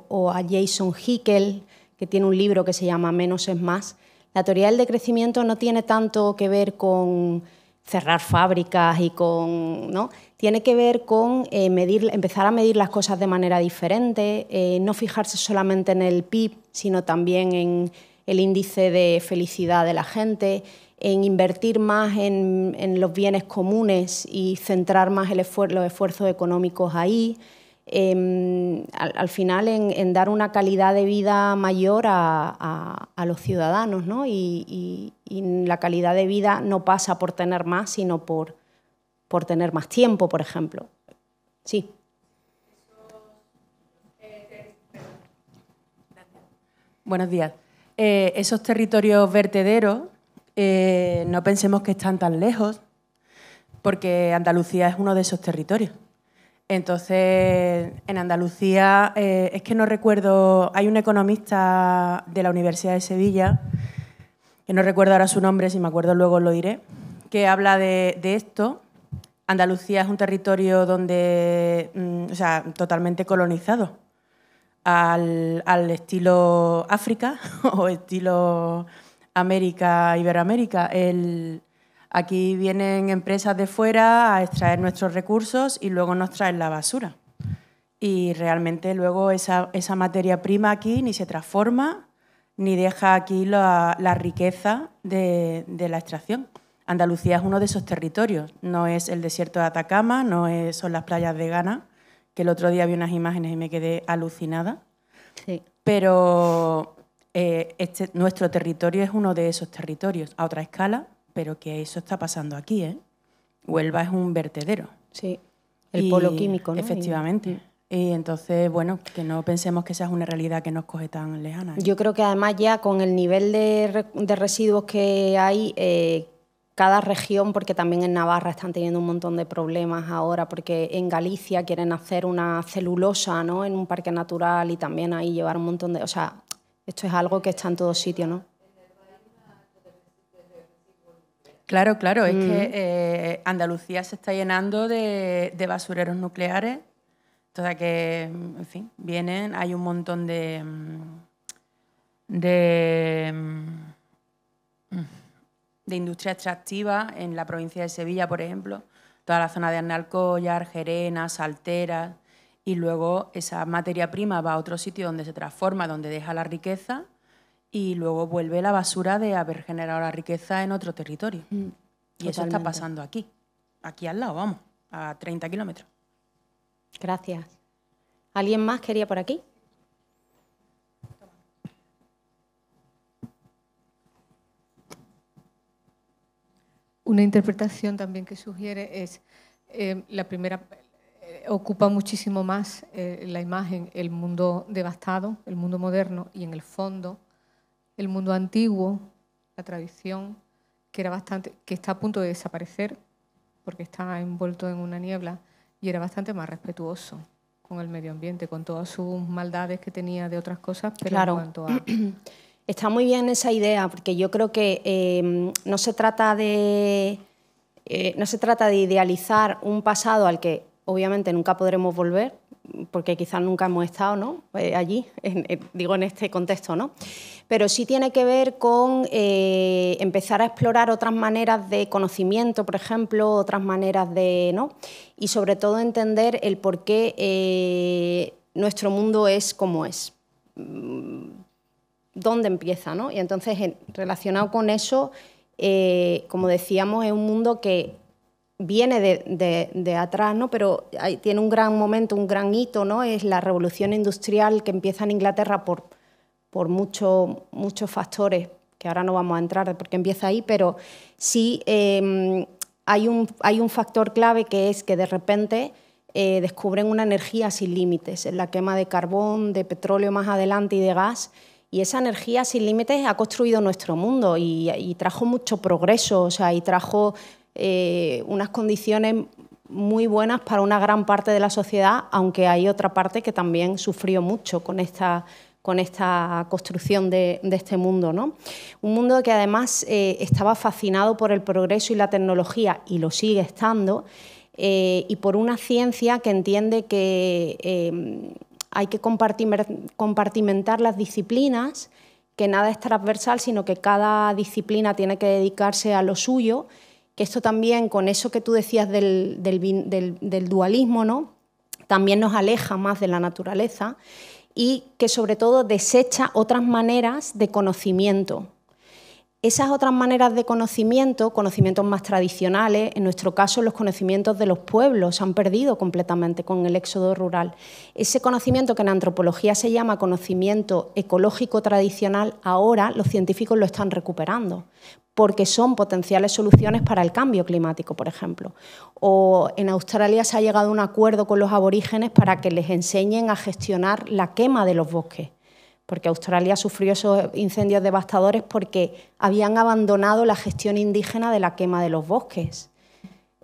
o a Jason Hickel, que tiene un libro que se llama Menos es más, la teoría del decrecimiento no tiene tanto que ver con cerrar fábricas y con... ¿no? Tiene que ver con eh, empezar a medir las cosas de manera diferente, eh, no fijarse solamente en el PIB, sino también en el índice de felicidad de la gente, en invertir más en, los bienes comunes y centrar más el los esfuerzos económicos ahí. Em, al, final en, dar una calidad de vida mayor a, los ciudadanos, ¿no? Y, la calidad de vida no pasa por tener más, sino por, por tener más tiempo, por ejemplo. Sí. Buenos días. Eh, esos territorios vertederos, eh, no pensemos que están tan lejos, porque Andalucía es uno de esos territorios. Entonces, en Andalucía, eh, es que no recuerdo, hay un economista de la Universidad de Sevilla, que no recuerdo ahora su nombre, si me acuerdo luego lo diré, que habla de, esto. Andalucía es un territorio donde, mm, o sea, totalmente colonizado al, al estilo África (laughs) o estilo América, Iberoamérica. El, Aquí vienen empresas de fuera a extraer nuestros recursos y luego nos traen la basura. Y realmente luego esa, materia prima aquí ni se transforma ni deja aquí la, riqueza de, la extracción. Andalucía es uno de esos territorios, no es el desierto de Atacama, no son las playas de Ghana, que el otro día vi unas imágenes y me quedé alucinada. Sí. Pero eh, este, nuestro territorio es uno de esos territorios, a otra escala, pero que eso está pasando aquí, ¿eh? Huelva es un vertedero. Sí, el polo químico, ¿no? Efectivamente. Y, entonces, bueno, que no pensemos que esa es una realidad que nos coge tan lejana. ¿eh? Yo creo que además ya con el nivel de, residuos que hay, eh, cada región, porque también en Navarra están teniendo un montón de problemas ahora, porque en Galicia quieren hacer una celulosa ¿no? en un parque natural y también ahí llevar un montón de... O sea, esto es algo que está en todo sitio, ¿no? Claro, claro, es que mm. eh, Andalucía se está llenando de, basureros nucleares, toda que, mm, en fin, vienen, hay un montón de... Mm, de de industria extractiva en la provincia de Sevilla, por ejemplo, toda la zona de Arnalcollar, Gerena, Salteras, y luego esa materia prima va a otro sitio donde se transforma, donde deja la riqueza y luego vuelve la basura de haber generado la riqueza en otro territorio. Mm, y eso está pasando aquí, aquí al lado, vamos, a 30 kilómetros. Gracias. ¿Alguien más quería por aquí? Una interpretación también que sugiere es eh, la primera, eh, ocupa muchísimo más eh, la imagen el mundo devastado, el mundo moderno y en el fondo el mundo antiguo, la tradición, que era bastante, que está a punto de desaparecer, porque está envuelto en una niebla, y era bastante más respetuoso con el medio ambiente, con todas sus maldades que tenía de otras cosas, pero claro. en cuanto (clears throat) Está muy bien esa idea, porque yo creo que em, no se trata de. Eh, no se trata de idealizar un pasado al que obviamente nunca podremos volver, porque quizás nunca hemos estado ¿no? Eh, allí, digo en este contexto, ¿no? pero sí tiene que ver con eh, empezar a explorar otras maneras de conocimiento, por ejemplo, otras maneras de... ¿no? y sobre todo entender el por qué eh, nuestro mundo es como es, mm, dónde empieza. Y entonces, relacionado con eso, como decíamos, es un mundo que viene de, atrás, ¿no? pero hay, tiene un gran momento, un gran hito, ¿no? es la revolución industrial que empieza en Inglaterra por, por muchos factores, que ahora no vamos a entrar porque empieza ahí, pero sí em, hay, un, hay un factor clave que es que de repente... Eh, descubren una energía sin límites, en la quema de carbón, de petróleo más adelante y de gas. Y esa energía sin límites ha construido nuestro mundo y, y trajo mucho progreso, o sea, y trajo eh, unas condiciones muy buenas para una gran parte de la sociedad, aunque hay otra parte que también sufrió mucho con esta, construcción de, este mundo. Un mundo que además eh, estaba fascinado por el progreso y la tecnología, y lo sigue estando, eh, y por una ciencia que entiende que hay que compartimentar las disciplinas, que nada es transversal, sino que cada disciplina tiene que dedicarse a lo suyo que esto también, con eso que tú decías del, dualismo, ¿no? también nos aleja más de la naturaleza y que sobre todo desecha otras maneras de conocimiento. Esas otras maneras de conocimiento, conocimientos más tradicionales, en nuestro caso los conocimientos de los pueblos, han perdido completamente con el éxodo rural. Ese conocimiento que en antropología se llama conocimiento ecológico tradicional, ahora los científicos lo están recuperando, porque son potenciales soluciones para el cambio climático, por ejemplo. O en Australia se ha llegado a un acuerdo con los aborígenes para que les enseñen a gestionar la quema de los bosques, porque Australia sufrió esos incendios devastadores porque habían abandonado la gestión indígena de la quema de los bosques.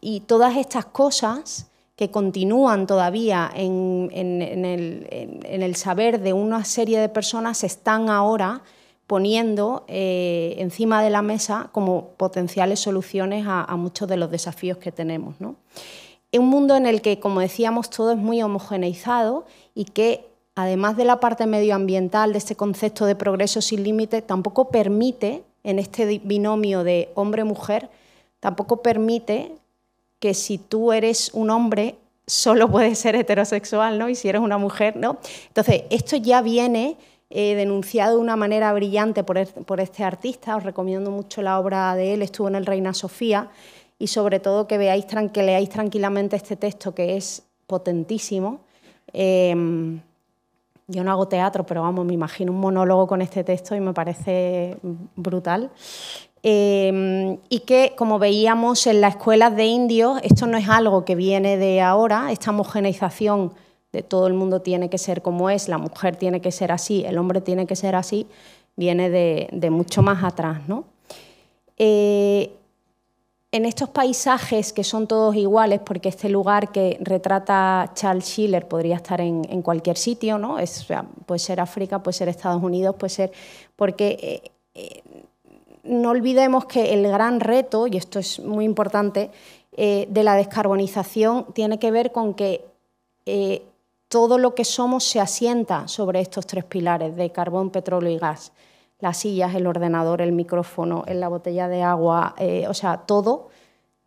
Y todas estas cosas que continúan todavía en, el, el saber de una serie de personas están ahora poniendo eh, encima de la mesa como potenciales soluciones a, muchos de los desafíos que tenemos. ¿no? Un mundo en el que, como decíamos, todo es muy homogeneizado y que además de la parte medioambiental, de este concepto de progreso sin límites, tampoco permite, en este binomio de hombre-mujer, tampoco permite que si tú eres un hombre, solo puedes ser heterosexual, ¿no? Y si eres una mujer, ¿no? Entonces, esto ya viene denunciado de una manera brillante e-, por, este artista. Os recomiendo mucho la obra de él, estuvo en el Reina Sofía y sobre todo que, veáis, que leáis tranquilamente este texto que es potentísimo. Em, yo no hago teatro, pero vamos, me imagino un monólogo con este texto y me parece brutal. Em, y que, como veíamos en las escuelas de indios, esto no es algo que viene de ahora, esta homogeneización de todo el mundo tiene que ser como es, la mujer tiene que ser así, el hombre tiene que ser así, viene de, mucho más atrás. ¿no? Eh, en estos paisajes que son todos iguales, porque este lugar que retrata Charles Schiller podría estar en, cualquier sitio, ¿no? puede ser África, puede ser Estados Unidos, puede ser. Porque eh, eh, no olvidemos que el gran reto, y esto es muy importante, de la descarbonización tiene que ver con que todo lo que somos se asienta sobre estos tres pilares de carbón, petróleo y gas. Las sillas, el ordenador, el micrófono, eh, la botella de agua, eh, o sea, todo,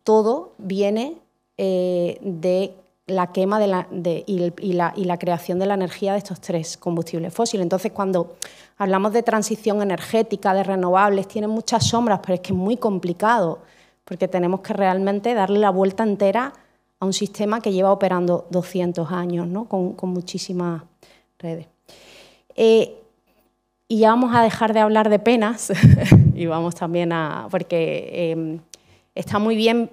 todo viene eh, de la quema de y, la, y, la, creación de la energía de estos tres combustibles fósiles. Entonces, cuando hablamos de transición energética, de renovables, tienen muchas sombras, pero es que es muy complicado, porque tenemos que realmente darle la vuelta entera a un sistema que lleva operando 200 años, ¿no? con, muchísimas redes. Eh, y ya vamos a dejar de hablar de penas (laughs) y vamos también a, porque em, está muy bien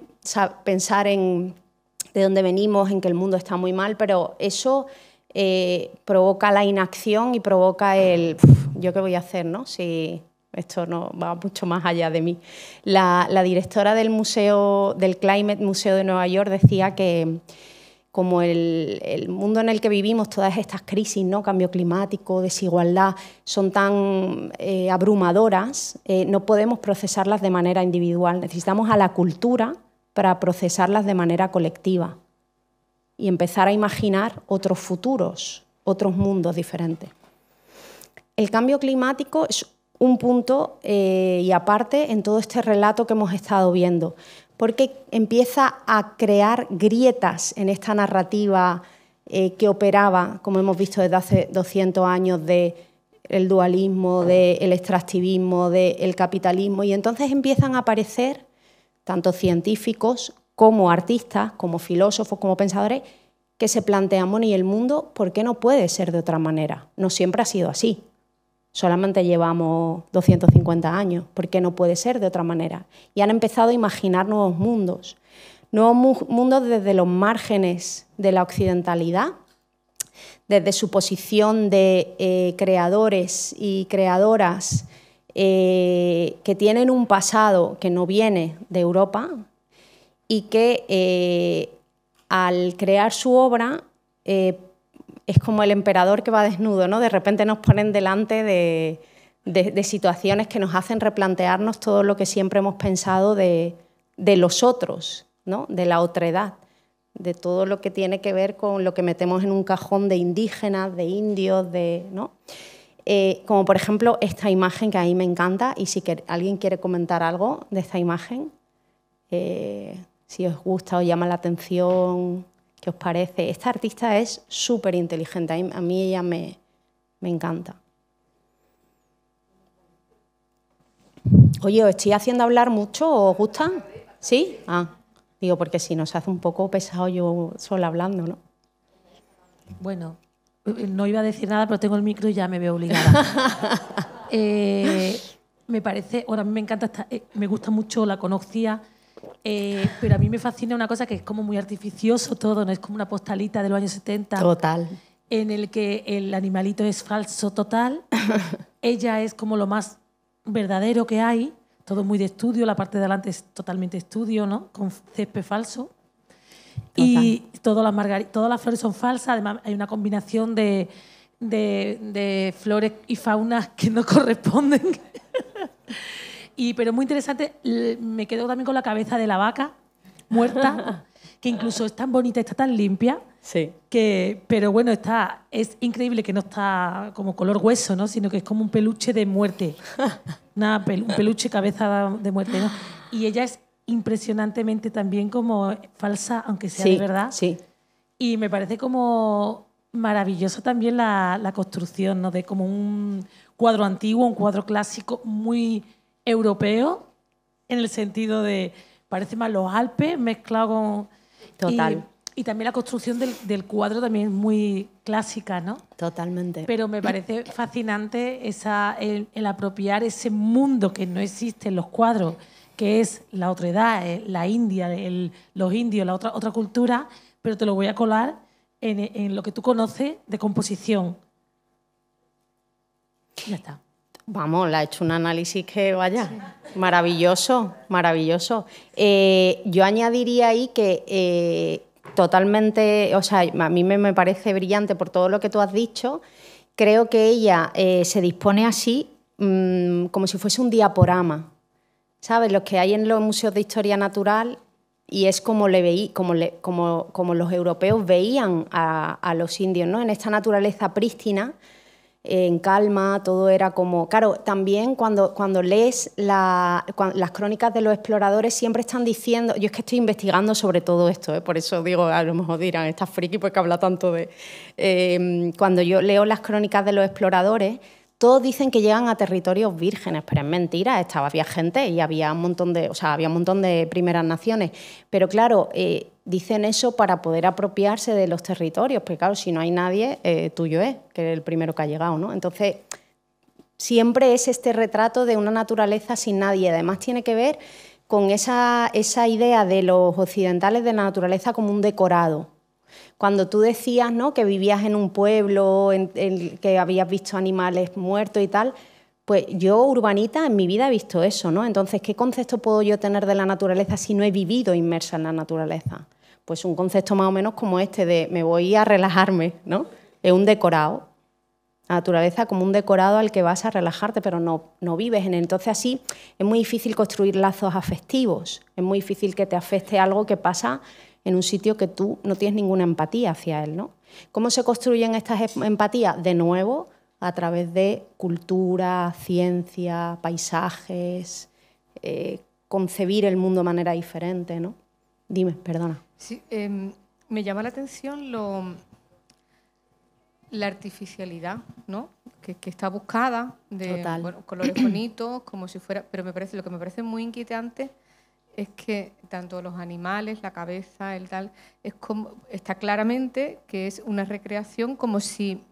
pensar en de dónde venimos, en que el mundo está muy mal, pero eso eh, provoca la inacción y provoca el, yo qué voy a hacer, ¿no? esto no va mucho más allá de mí. La, directora del museo, del Climate Museo de Nueva York, decía que como el, mundo en el que vivimos, todas estas crisis, ¿no? cambio climático, desigualdad, son tan eh, abrumadoras, eh, no podemos procesarlas de manera individual. Necesitamos a la cultura para procesarlas de manera colectiva y empezar a imaginar otros futuros, otros mundos diferentes. El cambio climático es un punto eh, y aparte en todo este relato que hemos estado viendo, porque empieza a crear grietas en esta narrativa eh, que operaba, como hemos visto desde hace 200 años, del dualismo, del extractivismo, del capitalismo, y entonces empiezan a aparecer tanto científicos como artistas, como filósofos, como pensadores, que se plantean, bueno, ¿y el mundo por qué no puede ser de otra manera? No siempre ha sido así solamente llevamos 250 años, porque no puede ser de otra manera. Y han empezado a imaginar nuevos mundos, nuevos mundos desde los márgenes de la occidentalidad, desde su posición de eh, creadores y creadoras eh, que tienen un pasado que no viene de Europa y que eh, al crear su obra es como el emperador que va desnudo, ¿no? De repente nos ponen delante de, situaciones que nos hacen replantearnos todo lo que siempre hemos pensado de, los otros, ¿no? De la otredad, de todo lo que tiene que ver con lo que metemos en un cajón de indígenas, de indios, de, ¿no? Eh, como por ejemplo esta imagen que a mí me encanta y si alguien quiere comentar algo de esta imagen, eh, si os gusta o llama la atención. ¿Qué os parece? Esta artista es súper inteligente, a mí ella me, encanta. Oye, ¿os estoy haciendo hablar mucho? ¿Os gusta? ¿Sí? Ah, digo, porque si nos hace un poco pesado yo sola hablando, ¿no? Bueno, (clears throat) no iba a decir nada, pero tengo el micro y ya me veo obligada. (laughs) Eh, me parece, ahora a mí me encanta, eh, me gusta mucho, la conocía, eh, pero a mí me fascina una cosa que es como muy artificioso todo, no es como una postalita de los años 70. Total. En el que el animalito es falso total. (laughs) Ella es como lo más verdadero que hay. Todo muy de estudio, la parte de adelante es totalmente estudio, ¿no? Con césped falso. Y todas las, margar todas las flores son falsas, además hay una combinación de, de, de flores y faunas que no (laughs) corresponden. Y, pero muy interesante, me quedo también con la cabeza de la vaca muerta, (laughs) que incluso es tan bonita, está tan limpia. Sí. Que, pero bueno, está, es increíble que no está como color hueso, ¿no? sino que es como un peluche de muerte. (laughs) un peluche cabeza de muerte. Y ella es impresionantemente también como falsa, aunque sea de verdad. Sí. Y me parece como maravilloso también la, la construcción, ¿no? De como un cuadro antiguo, un cuadro clásico muy europeo, en el sentido de, parece más los Alpes mezclado con... Total. Y, también la construcción del, cuadro también es muy clásica, ¿no? Totalmente. Pero me parece (clears throat) fascinante esa, el, apropiar ese mundo que no existe en los cuadros, que es la otra edad, eh, la India, los indios, la otra, otra cultura, pero te lo voy a colar en, lo que tú conoces de composición. Ya está. Vamos, le ha hecho un análisis que vaya, maravilloso, maravilloso. Eh, yo añadiría ahí que eh, totalmente, o sea, a mí me, parece brillante por todo lo que tú has dicho. Creo que ella eh, se dispone así mm, como si fuese un diaporama, ¿sabes? Los que hay en los museos de historia natural y es como, le veí, como, los europeos veían a, a los indios, ¿no? En esta naturaleza prístina en calma, todo era como, claro, también cuando, cuando lees las crónicas de los exploradores siempre están diciendo, yo es que estoy investigando sobre todo esto, ¿eh? por eso digo, a lo mejor dirán, está friki porque pues, habla tanto de... Em, cuando yo leo las crónicas de los exploradores, todos dicen que llegan a territorios vírgenes, pero es mentira, estaba, había gente y había un montón de, o sea, había un montón de primeras naciones, pero claro... Eh, dicen eso para poder apropiarse de los territorios, porque claro, si no hay nadie, eh, tuyo es, que es el primero que ha llegado, Entonces, siempre es este retrato de una naturaleza sin nadie. Además, tiene que ver con esa, idea de los occidentales de la naturaleza como un decorado, cuando tú decías que vivías en un pueblo, que habías visto animales muertos y tal, pues yo urbanita en mi vida he visto eso, ¿no? Entonces, ¿qué concepto puedo yo tener de la naturaleza si no he vivido inmersa en la naturaleza? pues un concepto más o menos como este de me voy a relajarme, ¿no? Es un decorado. La naturaleza como un decorado al que vas a relajarte, pero no, vives en él. Entonces así es muy difícil construir lazos afectivos, es muy difícil que te afecte algo que pasa en un sitio que tú no tienes ninguna empatía hacia él. ¿no? ¿Cómo se construyen estas em-, empatías? De nuevo, a través de cultura, ciencia, paisajes, eh, concebir el mundo de manera diferente. ¿no? Dime, perdona. Sí, em, me llama la atención lo, la artificialidad, ¿no? Que, está buscada de colores (clears throat) bonitos, como si fuera. Pero me parece, lo que me parece muy inquietante es que tanto los animales, la cabeza, el tal, es como, está claramente que es una recreación como si,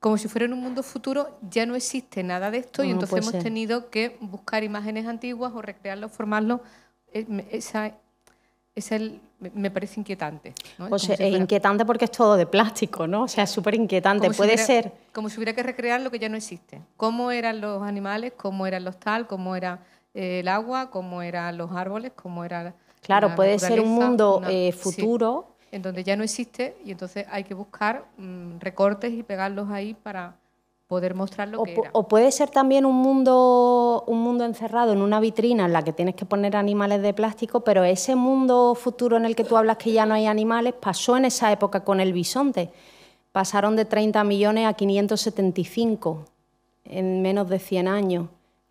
como si fuera en un mundo futuro, ya no existe nada de esto y entonces hemos tenido que buscar imágenes antiguas o recrearlos, formarlos. Eh, esa es me parece inquietante. Pues es inquietante porque es todo de plástico, ¿no? O sea, es súper inquietante. Puede ser. Como si hubiera que recrear lo que ya no existe. Cómo eran los animales, cómo eran los tal, cómo era eh, el agua, cómo eran los árboles, cómo era. Claro, puede ser un mundo eh, futuro. en donde ya no existe y entonces hay que buscar mm, recortes y pegarlos ahí para, poder o, puede ser también un mundo, un mundo encerrado en una vitrina en la que tienes que poner animales de plástico, pero ese mundo futuro en el que tú hablas que ya no hay animales pasó en esa época con el bisonte. Pasaron de 30 millones a 575 en menos de 100 años.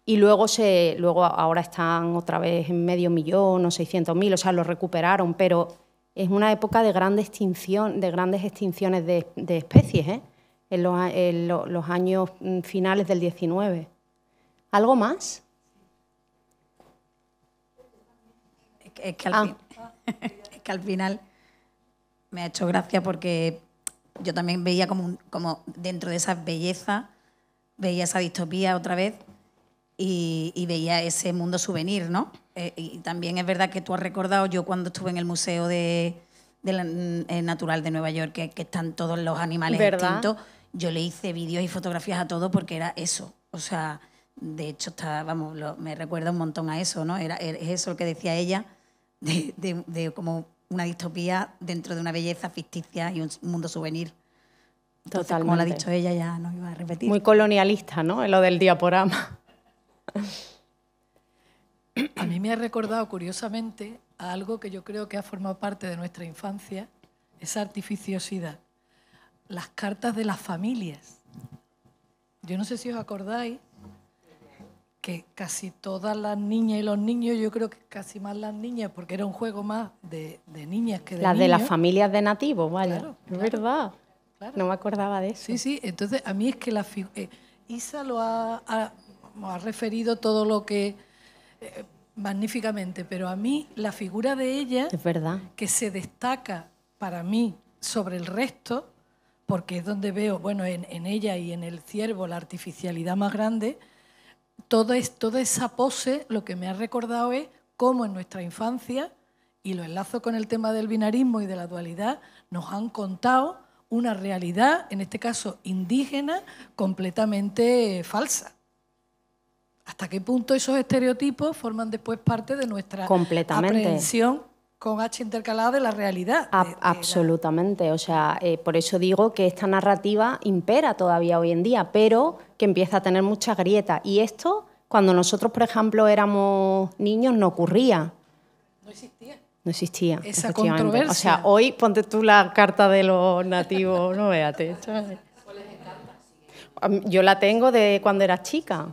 Y luego, se, luego ahora están otra vez en medio millón o 600 mil, o sea, lo recuperaron, pero es una época de, extinción, de grandes extinciones de, de especies. ¿eh? en los, años mm, finales del 19. ¿Algo más? Ah. (laughs) Es que, al final me ha hecho gracia porque yo también veía como, como dentro de esa belleza, veía esa distopía otra vez y, veía ese mundo souvenir, ¿no? Eh, y también es verdad que tú has recordado, yo cuando estuve en el Museo de, mm, eh, Natural de Nueva York, que, están todos los animales distintos. extintos yo le hice vídeos y fotografías a todo porque era eso. O sea, de hecho, está, me recuerda un montón a eso, ¿no? Era, er, es eso lo que decía ella, de, como una distopía dentro de una belleza ficticia y un mundo souvenir. Entonces, como lo ha dicho ella, ya no iba a repetir. Muy colonialista, ¿no? Lo del diaporama. A mí me ha recordado, curiosamente, a algo que yo creo que ha formado parte de nuestra infancia, esa artificiosidad las cartas de las familias. Yo no sé si os acordáis que casi todas las niñas y los niños, yo creo que casi más las niñas, porque era un juego más de, niñas que de Las de las familias de nativos, vaya. Claro, es verdad. No me acordaba de eso. Sí, sí, entonces a mí es que la figura... Eh, Isa lo ha, referido todo lo que... Eh, magníficamente, pero a mí la figura de ella... Es verdad. Que se destaca para mí sobre el resto porque es donde veo, bueno, en, ella y en el ciervo la artificialidad más grande, toda esa pose lo que me ha recordado es cómo en nuestra infancia, y lo enlazo con el tema del binarismo y de la dualidad, nos han contado una realidad, en este caso indígena, completamente falsa. ¿Hasta qué punto esos estereotipos forman después parte de nuestra comprensión con H intercalada de la realidad. absolutamente, o sea, eh, por eso digo que esta narrativa impera todavía hoy en día, pero que empieza a tener mucha grieta. Y esto, cuando nosotros, por ejemplo, éramos niños, no ocurría. No existía. No existía. Esa controversia. O sea, hoy ponte tú la carta de los nativos, no véate. Yo la tengo de cuando era chica.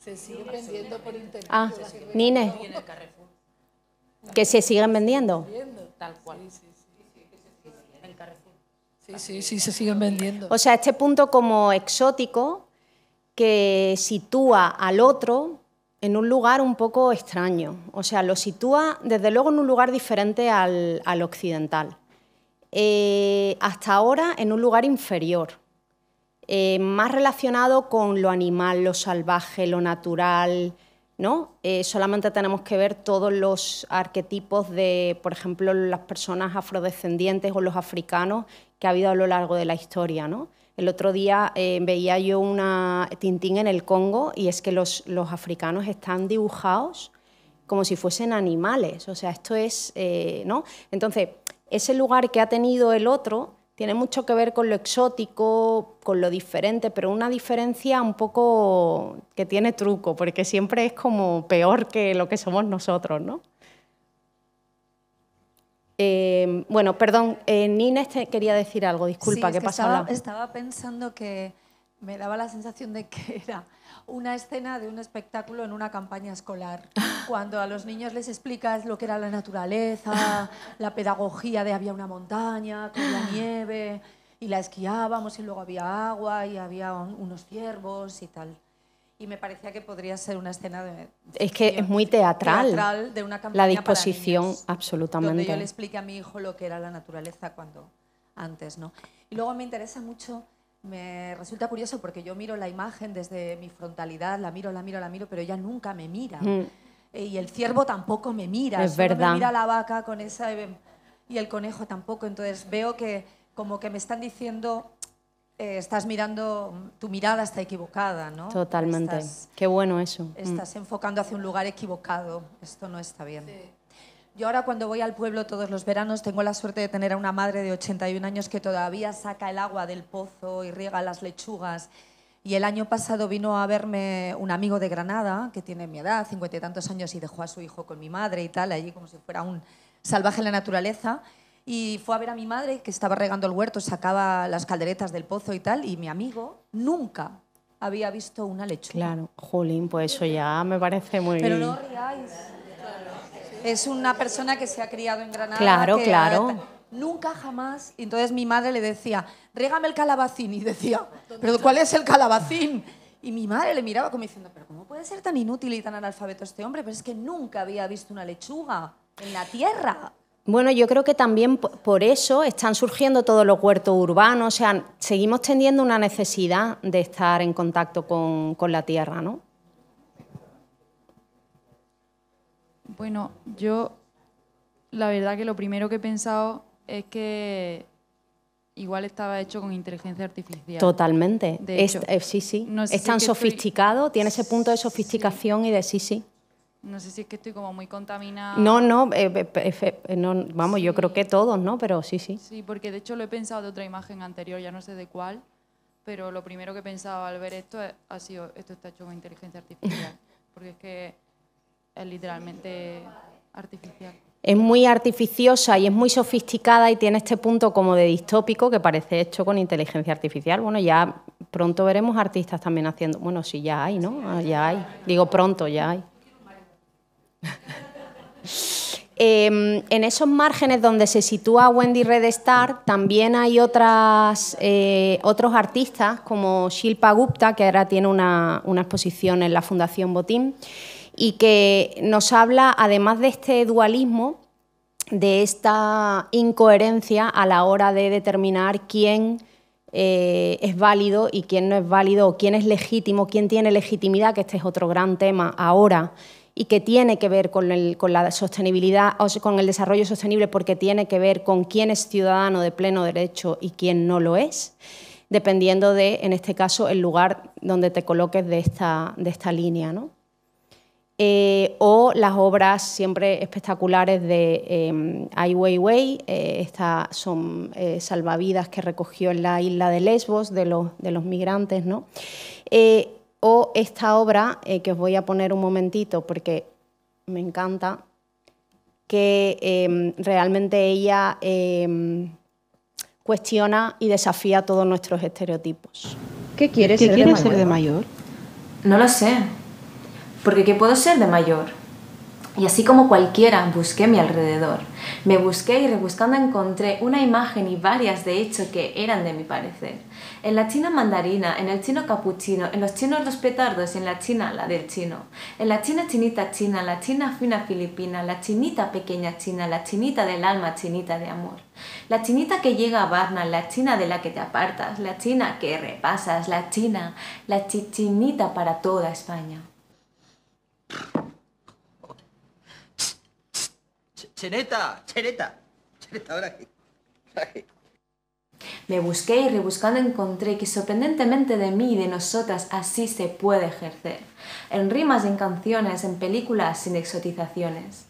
Se sigue vendiendo por internet. Ah, Nines que se siguen vendiendo. Sí, sí, sí, se siguen vendiendo. O sea, este punto como exótico que sitúa al otro en un lugar un poco extraño. O sea, lo sitúa desde luego en un lugar diferente al, occidental. Eh, hasta ahora en un lugar inferior, eh, más relacionado con lo animal, lo salvaje, lo natural, ¿no? Eh, solamente tenemos que ver todos los arquetipos de, por ejemplo, las personas afrodescendientes o los africanos que ha habido a lo largo de la historia, El otro día eh, veía yo una Tintín en el Congo y es que los, africanos están dibujados como si fuesen animales, o sea, esto es, eh, Entonces, ese lugar que ha tenido el otro tiene mucho que ver con lo exótico, con lo diferente, pero una diferencia un poco que tiene truco, porque siempre es como peor que lo que somos nosotros, ¿no? Eh, bueno, perdón, eh, Nina quería decir algo, disculpa, ¿qué que pasaba estaba pensando que me daba la sensación de que era una escena de un espectáculo en una campaña escolar, (laughs) cuando a los niños les explicas lo que era la naturaleza, (laughs) la pedagogía de había una montaña con la (laughs) nieve y la esquiábamos y luego había agua y había unos ciervos y tal. Y me parecía que podría ser una escena de... Es que es muy teatral. de la disposición, absolutamente. yo le expliqué a mi hijo lo que era la naturaleza cuando antes, ¿no? Y luego me interesa mucho me resulta curioso porque yo miro la imagen desde mi frontalidad, la miro, la miro, la miro, pero ella nunca me mira. Mm. Eh, y el ciervo tampoco me mira. Es verdad. Me mira la vaca con esa. Eh, y el conejo tampoco. Entonces veo que, como que me están diciendo. Eh, estás mirando, tu mirada está equivocada, ¿no? Totalmente. Qué bueno eso. Mm. Estás enfocando hacia un lugar equivocado. Esto no está bien. Sí. Yo ahora cuando voy al pueblo todos los veranos tengo la suerte de tener a una madre de 81 años que todavía saca el agua del pozo y riega las lechugas. Y el año pasado vino a verme un amigo de Granada, que tiene mi edad, cincuenta y tantos años, y dejó a su hijo con mi madre y tal, allí como si fuera un salvaje en la naturaleza. Y fue a ver a mi madre, que estaba regando el huerto, sacaba las calderetas del pozo y tal, y mi amigo nunca había visto una lechuga. Claro, Julín, pues eso ya me parece muy... Pero no riáis es una persona que se ha criado en Granada. Claro, claro. Nunca jamás. Entonces mi madre le decía, rígame el calabacín. Y decía, ¿pero cuál es el calabacín? Y mi madre le miraba como diciendo, ¿pero cómo puede ser tan inútil y tan analfabeto este hombre? Pero es que nunca había visto una lechuga en la tierra. Bueno, yo creo que también por eso están surgiendo todos los huertos urbanos, o sea, seguimos teniendo una necesidad de estar en contacto con, con la tierra, ¿no? Bueno, yo la verdad que lo primero que he pensado es que igual estaba hecho con inteligencia artificial. Totalmente. Eh, sí, sí. es tan sofisticado, tiene ese punto de sofisticación y de sí, sí. No sé si es que estoy como muy contaminada. No, no, eh, eh, vamos, yo creo que todos, ¿no? Pero sí, sí. Sí, porque de hecho lo he pensado de otra imagen anterior, ya no sé de cuál, pero lo primero que he pensado al ver esto ha sido, esto está hecho con inteligencia artificial. (laughs) porque es que es literalmente artificial. Es muy artificiosa y es muy sofisticada y tiene este punto como de distópico que parece hecho con inteligencia artificial. Bueno, ya pronto veremos artistas también haciendo. Bueno, sí, ya hay, ¿no? Ah, ya hay. Digo pronto, ya hay. (laughs) Em, en esos márgenes donde se sitúa Wendy Red Star, también hay otras, eh, otros artistas como Shilpa Gupta, que ahora tiene una, una exposición en la Fundación Botín y que nos habla, además de este dualismo, de esta incoherencia a la hora de determinar quién eh, es válido y quién no es válido, quién es legítimo, quién tiene legitimidad, que este es otro gran tema ahora y que tiene que ver con, el, la sostenibilidad, o sea, con el desarrollo sostenible, porque tiene que ver con quién es ciudadano de pleno derecho y quién no lo es, dependiendo de, en este caso, el lugar donde te coloques de esta, de esta línea. ¿no? Eh, o las obras siempre espectaculares de em, Ai Weiwei, eh, estas son eh, salvavidas que recogió en la isla de Lesbos de los, migrantes, ¿no? o esta obra que os voy a poner un momentito porque me encanta, que em, realmente ella em, cuestiona y desafía todos nuestros estereotipos. ¿Qué quiere ¿Qué ser, de ser de mayor? No lo sé porque ¿qué puedo ser de mayor? Y así como cualquiera, busqué mi alrededor. Me busqué y rebuscando encontré una imagen y varias de hecho que eran de mi parecer. En la china mandarina, en el chino capuchino, en los chinos los petardos y en la china la del chino. En la china chinita china, la china fina filipina, la chinita pequeña china, la chinita del alma chinita de amor. La chinita que llega a Varna, la china de la que te apartas, la china que repasas, la china, la chinita para toda España. Cheneta, Cheneta, Cheneta, ahora Me busqué y rebuscando encontré que sorprendentemente de mí y de nosotras así se puede ejercer. En rimas en canciones, en películas sin exotizaciones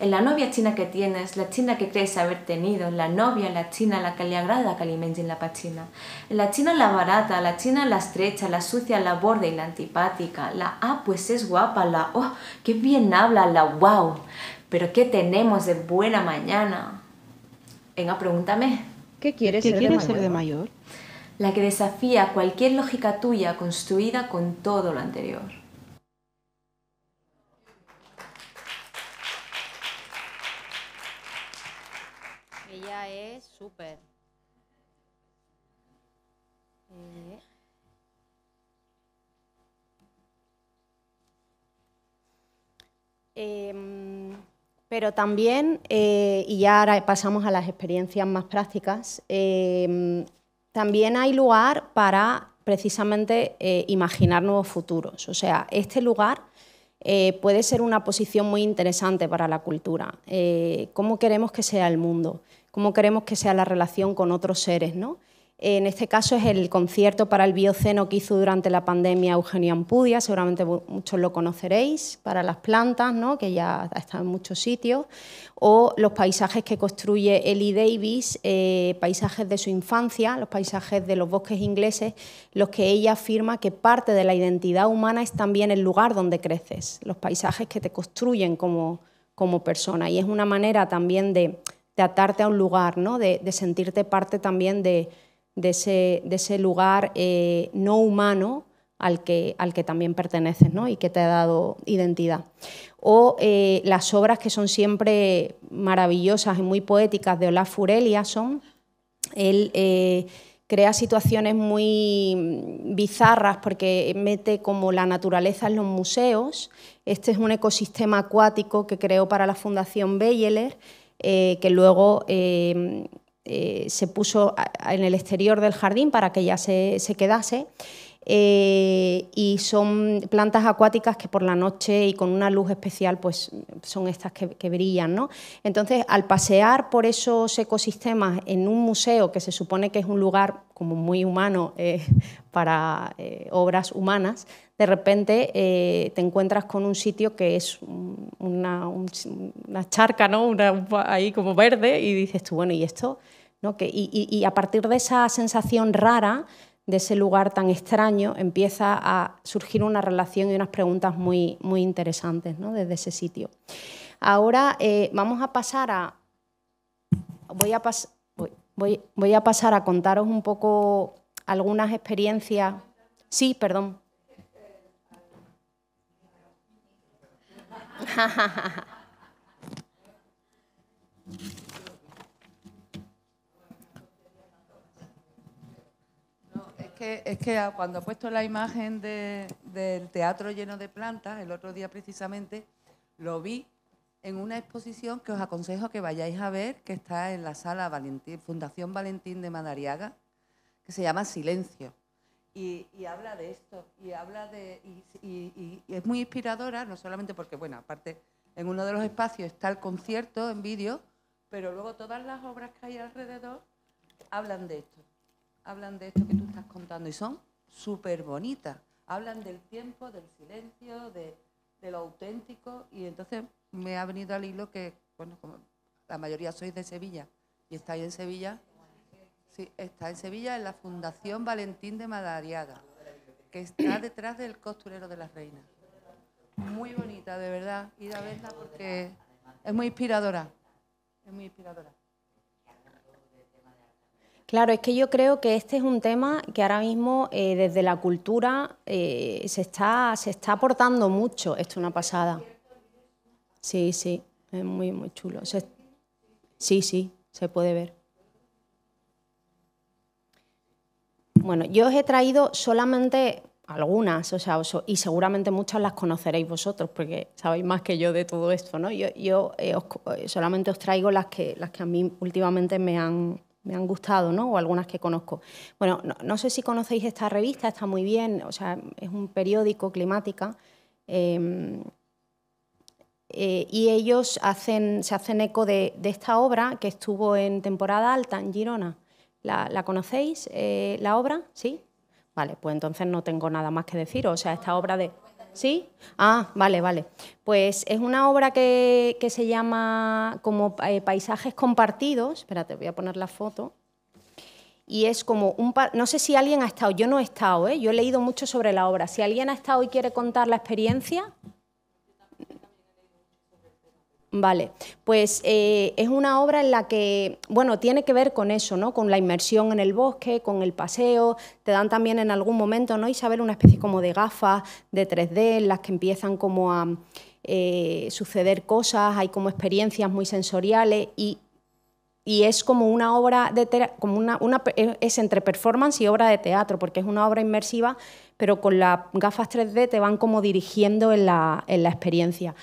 en la novia china que tienes, la china que crees haber tenido, la novia, la china, la que le agrada que alimenten la pachina, la china la barata, la china la estrecha, la sucia, la borde y la antipática, la ah, pues es guapa, la oh, qué bien habla, la wow, pero ¿qué tenemos de buena mañana? Venga, pregúntame. ¿Qué quieres, ¿Qué ser de mayor? La que desafía cualquier lógica tuya construida con todo lo anterior. es eh, súper. Eh. Em, pero también, eh, y ya ahora pasamos a las experiencias más prácticas, em, también hay lugar para precisamente imaginar nuevos futuros. O sea, este lugar puede ser una posición muy interesante para la cultura. ¿Cómo queremos que sea el mundo? cómo queremos que sea la relación con otros seres. ¿no? En este caso es el concierto para el bioceno que hizo durante la pandemia Eugenio Ampudia, seguramente muchos lo conoceréis, para las plantas, ¿no? que ya está en muchos sitios, o los paisajes que construye Ellie Davis, eh, paisajes de su infancia, los paisajes de los bosques ingleses, los que ella afirma que parte de la identidad humana es también el lugar donde creces, los paisajes que te construyen como, como persona. Y es una manera también de de atarte a un lugar, ¿no? de, sentirte parte también de, ese, lugar eh, no humano al que, también perteneces ¿no? y que te ha dado identidad. O eh, las obras que son siempre maravillosas y muy poéticas de Olafur son, Él eh, crea situaciones muy bizarras porque mete como la naturaleza en los museos. Este es un ecosistema acuático que creó para la Fundación Beyeler eh, que luego eh, eh, se puso en el exterior del jardín para que ya se quedase. Eh, y son plantas acuáticas que por la noche y con una luz especial pues son estas que, brillan. ¿no? Entonces, al pasear por esos ecosistemas en un museo que se supone que es un lugar como muy humano eh, (laughs) para eh, obras humanas, de repente te encuentras con un sitio que es una, charca, ¿no? ahí como verde, y dices tú, bueno, ¿y esto? ¿No? Que, y a partir de esa sensación rara, de ese lugar tan extraño, empieza a surgir una relación y unas preguntas muy, muy interesantes desde ese sitio. Ahora eh, vamos a pasar a... Voy a, voy, voy a pasar a contaros un poco algunas experiencias. Sí, perdón. (laughs) es que cuando he puesto la imagen del teatro lleno de plantas, el otro día precisamente, lo vi en una exposición que os aconsejo que vayáis a ver, que está en la sala Valentín, Fundación Valentín de Madariaga, que se llama Silencio. Y, habla de esto, y habla de. Y, es muy inspiradora, no solamente porque, bueno, aparte, en uno de los espacios está el concierto en vídeo, pero luego todas las obras que hay alrededor hablan de esto. Hablan de esto que estás contando y son súper bonitas. Hablan del tiempo, del silencio, de, lo auténtico y entonces me ha venido al hilo que, bueno, como la mayoría sois de Sevilla y estáis en Sevilla, sí, está en Sevilla en la Fundación Valentín de Madariaga, que está (coughs) detrás del costurero de las reinas. Muy bonita, de verdad, y a verla porque es muy inspiradora, es muy inspiradora. Claro, es que yo creo que este es un tema que ahora mismo eh, desde la cultura eh, se, está, se está aportando mucho. Esto es una pasada. Sí, sí, es muy, muy chulo. sí, sí, se puede ver. Bueno, yo os he traído solamente algunas, o sea, y seguramente muchas las conoceréis vosotros, porque sabéis más que yo de todo esto, ¿no? Yo, eh, solamente os traigo las que, las que a mí últimamente me han, me han gustado, ¿no? O algunas que conozco. Bueno, no, sé si conocéis esta revista, está muy bien, o sea, es un periódico climática. Em, eh, y ellos hacen, se hacen eco de, esta obra que estuvo en temporada alta en Girona. ¿La, conocéis, eh, la obra? ¿Sí? Vale, pues entonces no tengo nada más que decir. O sea, esta obra de... ¿Sí? Ah, vale, vale. Pues es una obra que, se llama como eh, Paisajes Compartidos. Espérate, voy a poner la foto. Y es como un... No sé si alguien ha estado, yo no he estado, ¿eh? yo he leído mucho sobre la obra. Si alguien ha estado y quiere contar la experiencia, Vale, pues eh, es una obra en la que, bueno, tiene que ver con eso, ¿no? Con la inmersión en el bosque, con el paseo, te dan también en algún momento, ¿no? Isabel, una especie como de gafas de 3D en las que empiezan como a eh, suceder cosas, hay como experiencias muy sensoriales y, es como una obra de como es entre performance y obra de teatro, porque es una obra inmersiva, pero con las gafas 3D te van como dirigiendo en la experiencia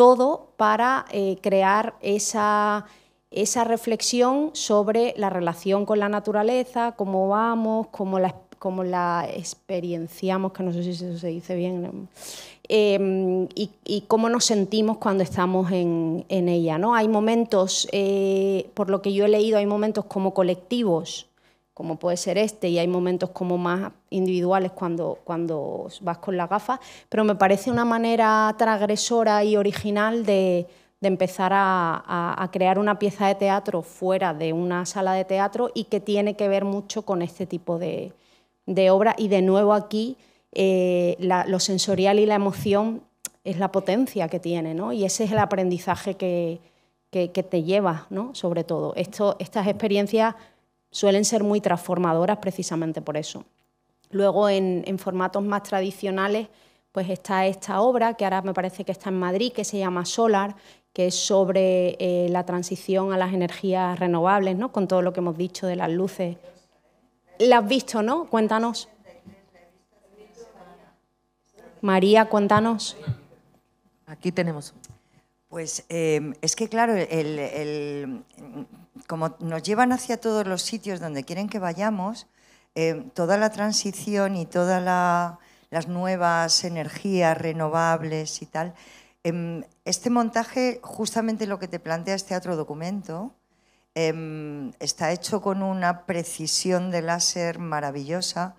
todo para eh, crear esa, reflexión sobre la relación con la naturaleza, cómo vamos, cómo la, la experienciamos, que no sé si eso se dice bien, em, y, cómo nos sentimos cuando estamos en, ella. Hay momentos, eh, por lo que yo he leído, hay momentos como colectivos como puede ser este, y hay momentos como más individuales cuando, cuando vas con las gafas, pero me parece una manera transgresora y original de, empezar a, crear una pieza de teatro fuera de una sala de teatro y que tiene que ver mucho con este tipo de, de obra. Y de nuevo aquí eh, lo sensorial y la emoción es la potencia que tiene, ¿no? Y ese es el aprendizaje que, te lleva, ¿no? Sobre todo. Esto, estas experiencias suelen ser muy transformadoras precisamente por eso. Luego, en, formatos más tradicionales, pues está esta obra, que ahora me parece que está en Madrid, que se llama Solar, que es sobre eh, la transición a las energías renovables, ¿no? con todo lo que hemos dicho de las luces. ¿La has visto, no? Cuéntanos. María, cuéntanos. Aquí tenemos. Pues eh, es que, claro, el, como nos llevan hacia todos los sitios donde quieren que vayamos, eh, toda la transición y todas las nuevas energías renovables y tal, em, este montaje, justamente lo que te plantea este otro documento, em, está hecho con una precisión de láser maravillosa,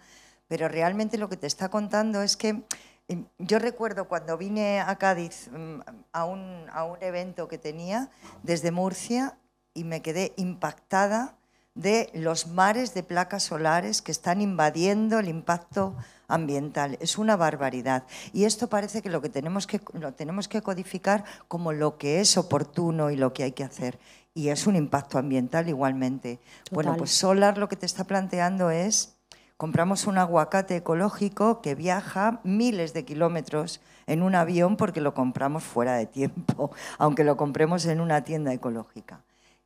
pero realmente lo que te está contando es que em, yo recuerdo cuando vine a Cádiz mm, a un evento que tenía desde Murcia, y me quedé impactada de los mares de placas solares que están invadiendo el impacto ambiental. Es una barbaridad. Y esto parece que lo que tenemos que, lo tenemos que codificar como lo que es oportuno y lo que hay que hacer. Y es un impacto ambiental igualmente. Bueno, pues Solar lo que te está planteando es, compramos un aguacate ecológico que viaja miles de kilómetros en un avión porque lo compramos fuera de tiempo, (laughs) aunque lo compremos en una tienda ecológica.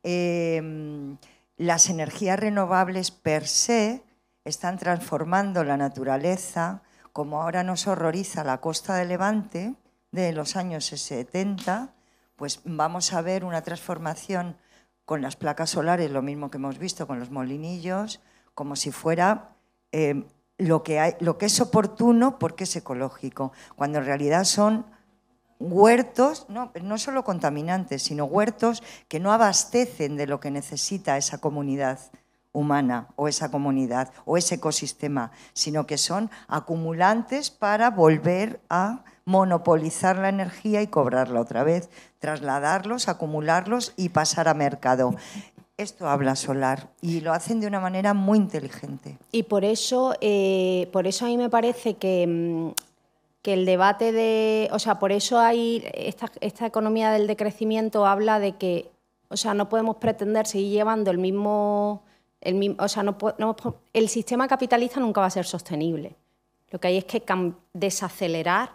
Em, las energías renovables per se están transformando la naturaleza, como ahora nos horroriza la costa de Levante de los años 70, pues vamos a ver una transformación con las placas solares, lo mismo que hemos visto con los molinillos, como si fuera em, lo, que lo que es oportuno porque es ecológico, cuando en realidad son huertos, no, solo contaminantes, sino huertos que no abastecen de lo que necesita esa comunidad humana o esa comunidad o ese ecosistema, sino que son acumulantes para volver a monopolizar la energía y cobrarla otra vez, trasladarlos, acumularlos y pasar a mercado. Esto habla solar y lo hacen de una manera muy inteligente. Y por eso, eh, por eso a mí me parece que mm, que el debate de, o sea, por eso hay esta, economía del decrecimiento habla de que, o sea, no podemos pretender seguir llevando el mismo, el o sea, no, el sistema capitalista nunca va a ser sostenible. Lo que hay es que desacelerar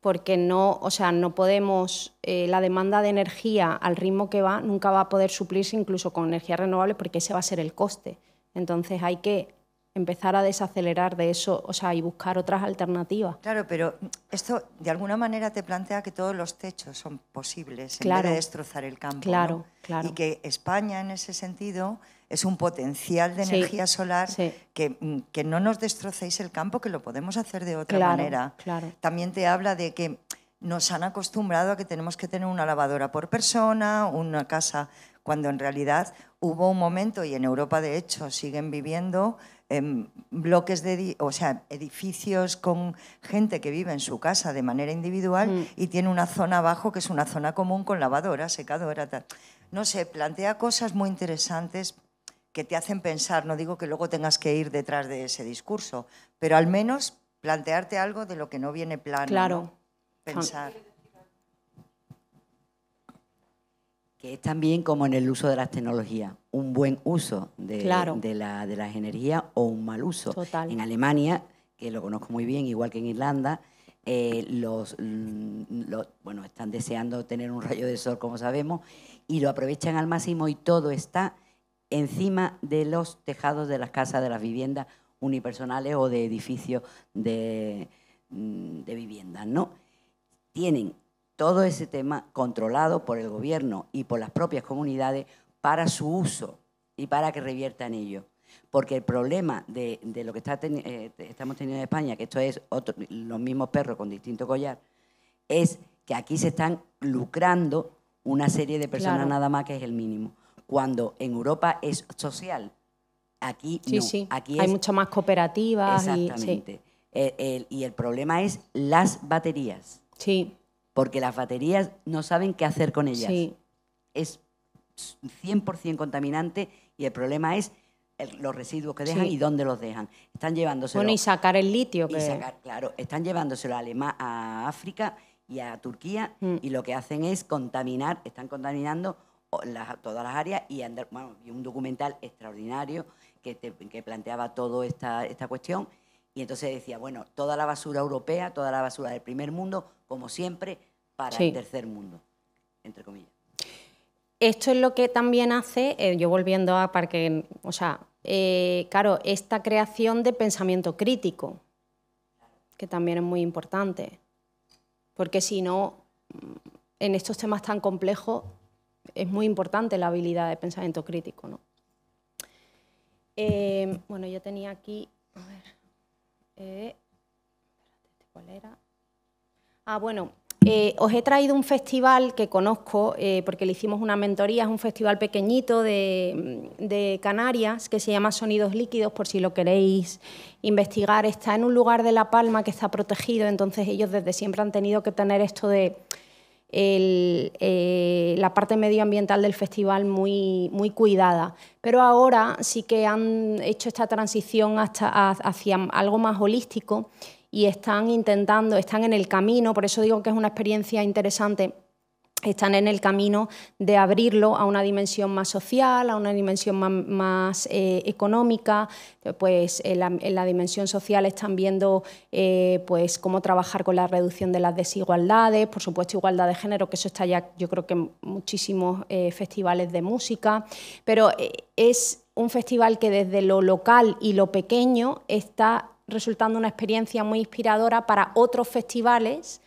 porque no, o sea, no podemos, eh, la demanda de energía al ritmo que va nunca va a poder suplirse incluso con energías renovables porque ese va a ser el coste. Entonces hay que empezar a desacelerar de eso, o sea, y buscar otras alternativas. Claro, pero esto de alguna manera te plantea que todos los techos son posibles claro. en de destrozar el campo. claro. Y que España en ese sentido es un potencial de energía solar mm, que, no nos destrocéis el campo, que lo podemos hacer de otra manera. Claro. También te habla de que nos han acostumbrado a que tenemos que tener una lavadora por persona, una casa, cuando en realidad hubo un momento, y en Europa de hecho siguen viviendo, en bloques de, o sea, edificios con gente que vive en su casa de manera individual mm. y tiene una zona abajo que es una zona común con lavadora, secadora, tal. No sé, plantea cosas muy interesantes que te hacen pensar, no digo que luego tengas que ir detrás de ese discurso, pero al menos plantearte algo de lo que no viene plano. Claro. Pensar. Que es también como en el uso de las tecnologías un buen uso de, la, de las energías o un mal uso. Total. En Alemania, que lo conozco muy bien, igual que en Irlanda, eh, los, mm, bueno, están deseando tener un rayo de sol, como sabemos, y lo aprovechan al máximo y todo está encima de los tejados de las casas, de las viviendas unipersonales o de edificios de, mm, viviendas, ¿no? Tienen todo ese tema controlado por el gobierno y por las propias comunidades para su uso y para que reviertan ello. Porque el problema de, lo que eh, estamos teniendo en España, que esto es los mismos perros con distinto collar, es que aquí se están lucrando una serie de personas nada más que es el mínimo. Cuando en Europa es social, aquí no. Aquí Hay mucho más cooperativas. Exactamente. Y, el, y el problema es las baterías. Sí. Porque las baterías no saben qué hacer con ellas. Sí. Es 100% contaminante y el problema es los residuos que dejan y dónde los dejan. Están llevándoselo. Bueno, y sacar el litio. Que... Y sacar, claro, están llevándoselo a, a África y a Turquía mm. y lo que hacen es contaminar, están contaminando todas las áreas y, un documental extraordinario que, planteaba toda esta, esta cuestión. Y entonces decía, bueno, toda la basura europea, toda la basura del primer mundo, como siempre, para el tercer mundo, entre comillas esto es lo que también hace, eh, yo volviendo a Parque, o sea, eh, claro, esta creación de pensamiento crítico, que también es muy importante, porque si no, en estos temas tan complejos es muy importante la habilidad de pensamiento crítico. Eh, bueno, yo tenía aquí, a ver, ¿cuál era? Ah, bueno, eh, os he traído un festival que conozco, eh, porque le hicimos una mentoría, es un festival pequeñito de, Canarias que se llama Sonidos Líquidos, por si lo queréis investigar. Está en un lugar de La Palma que está protegido, entonces ellos desde siempre han tenido que tener esto de eh, la parte medioambiental del festival muy, muy cuidada. Pero ahora sí que han hecho esta transición hasta, hacia algo más holístico y están intentando, están en el camino, por eso digo que es una experiencia interesante están en el camino de abrirlo a una dimensión más social, a una dimensión más, eh, económica, pues en la, dimensión social están viendo eh, pues cómo trabajar con la reducción de las desigualdades, por supuesto igualdad de género, que eso está ya yo creo que en muchísimos eh, festivales de música, pero es un festival que desde lo local y lo pequeño está resultando una experiencia muy inspiradora para otros festivales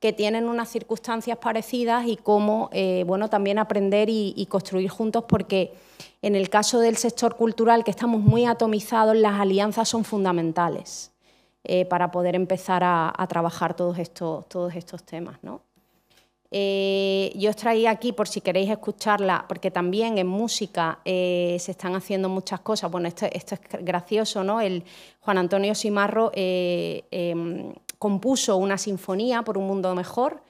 que tienen unas circunstancias parecidas y cómo eh, bueno, también aprender y, construir juntos, porque en el caso del sector cultural, que estamos muy atomizados, las alianzas son fundamentales eh, para poder empezar a, a trabajar todos estos, todos estos temas. ¿no? Eh, yo os traía aquí, por si queréis escucharla, porque también en música eh, se están haciendo muchas cosas. Bueno, esto, es gracioso, ¿no? El Juan Antonio Simarro eh, em, compuso una sinfonía por un mundo mejor.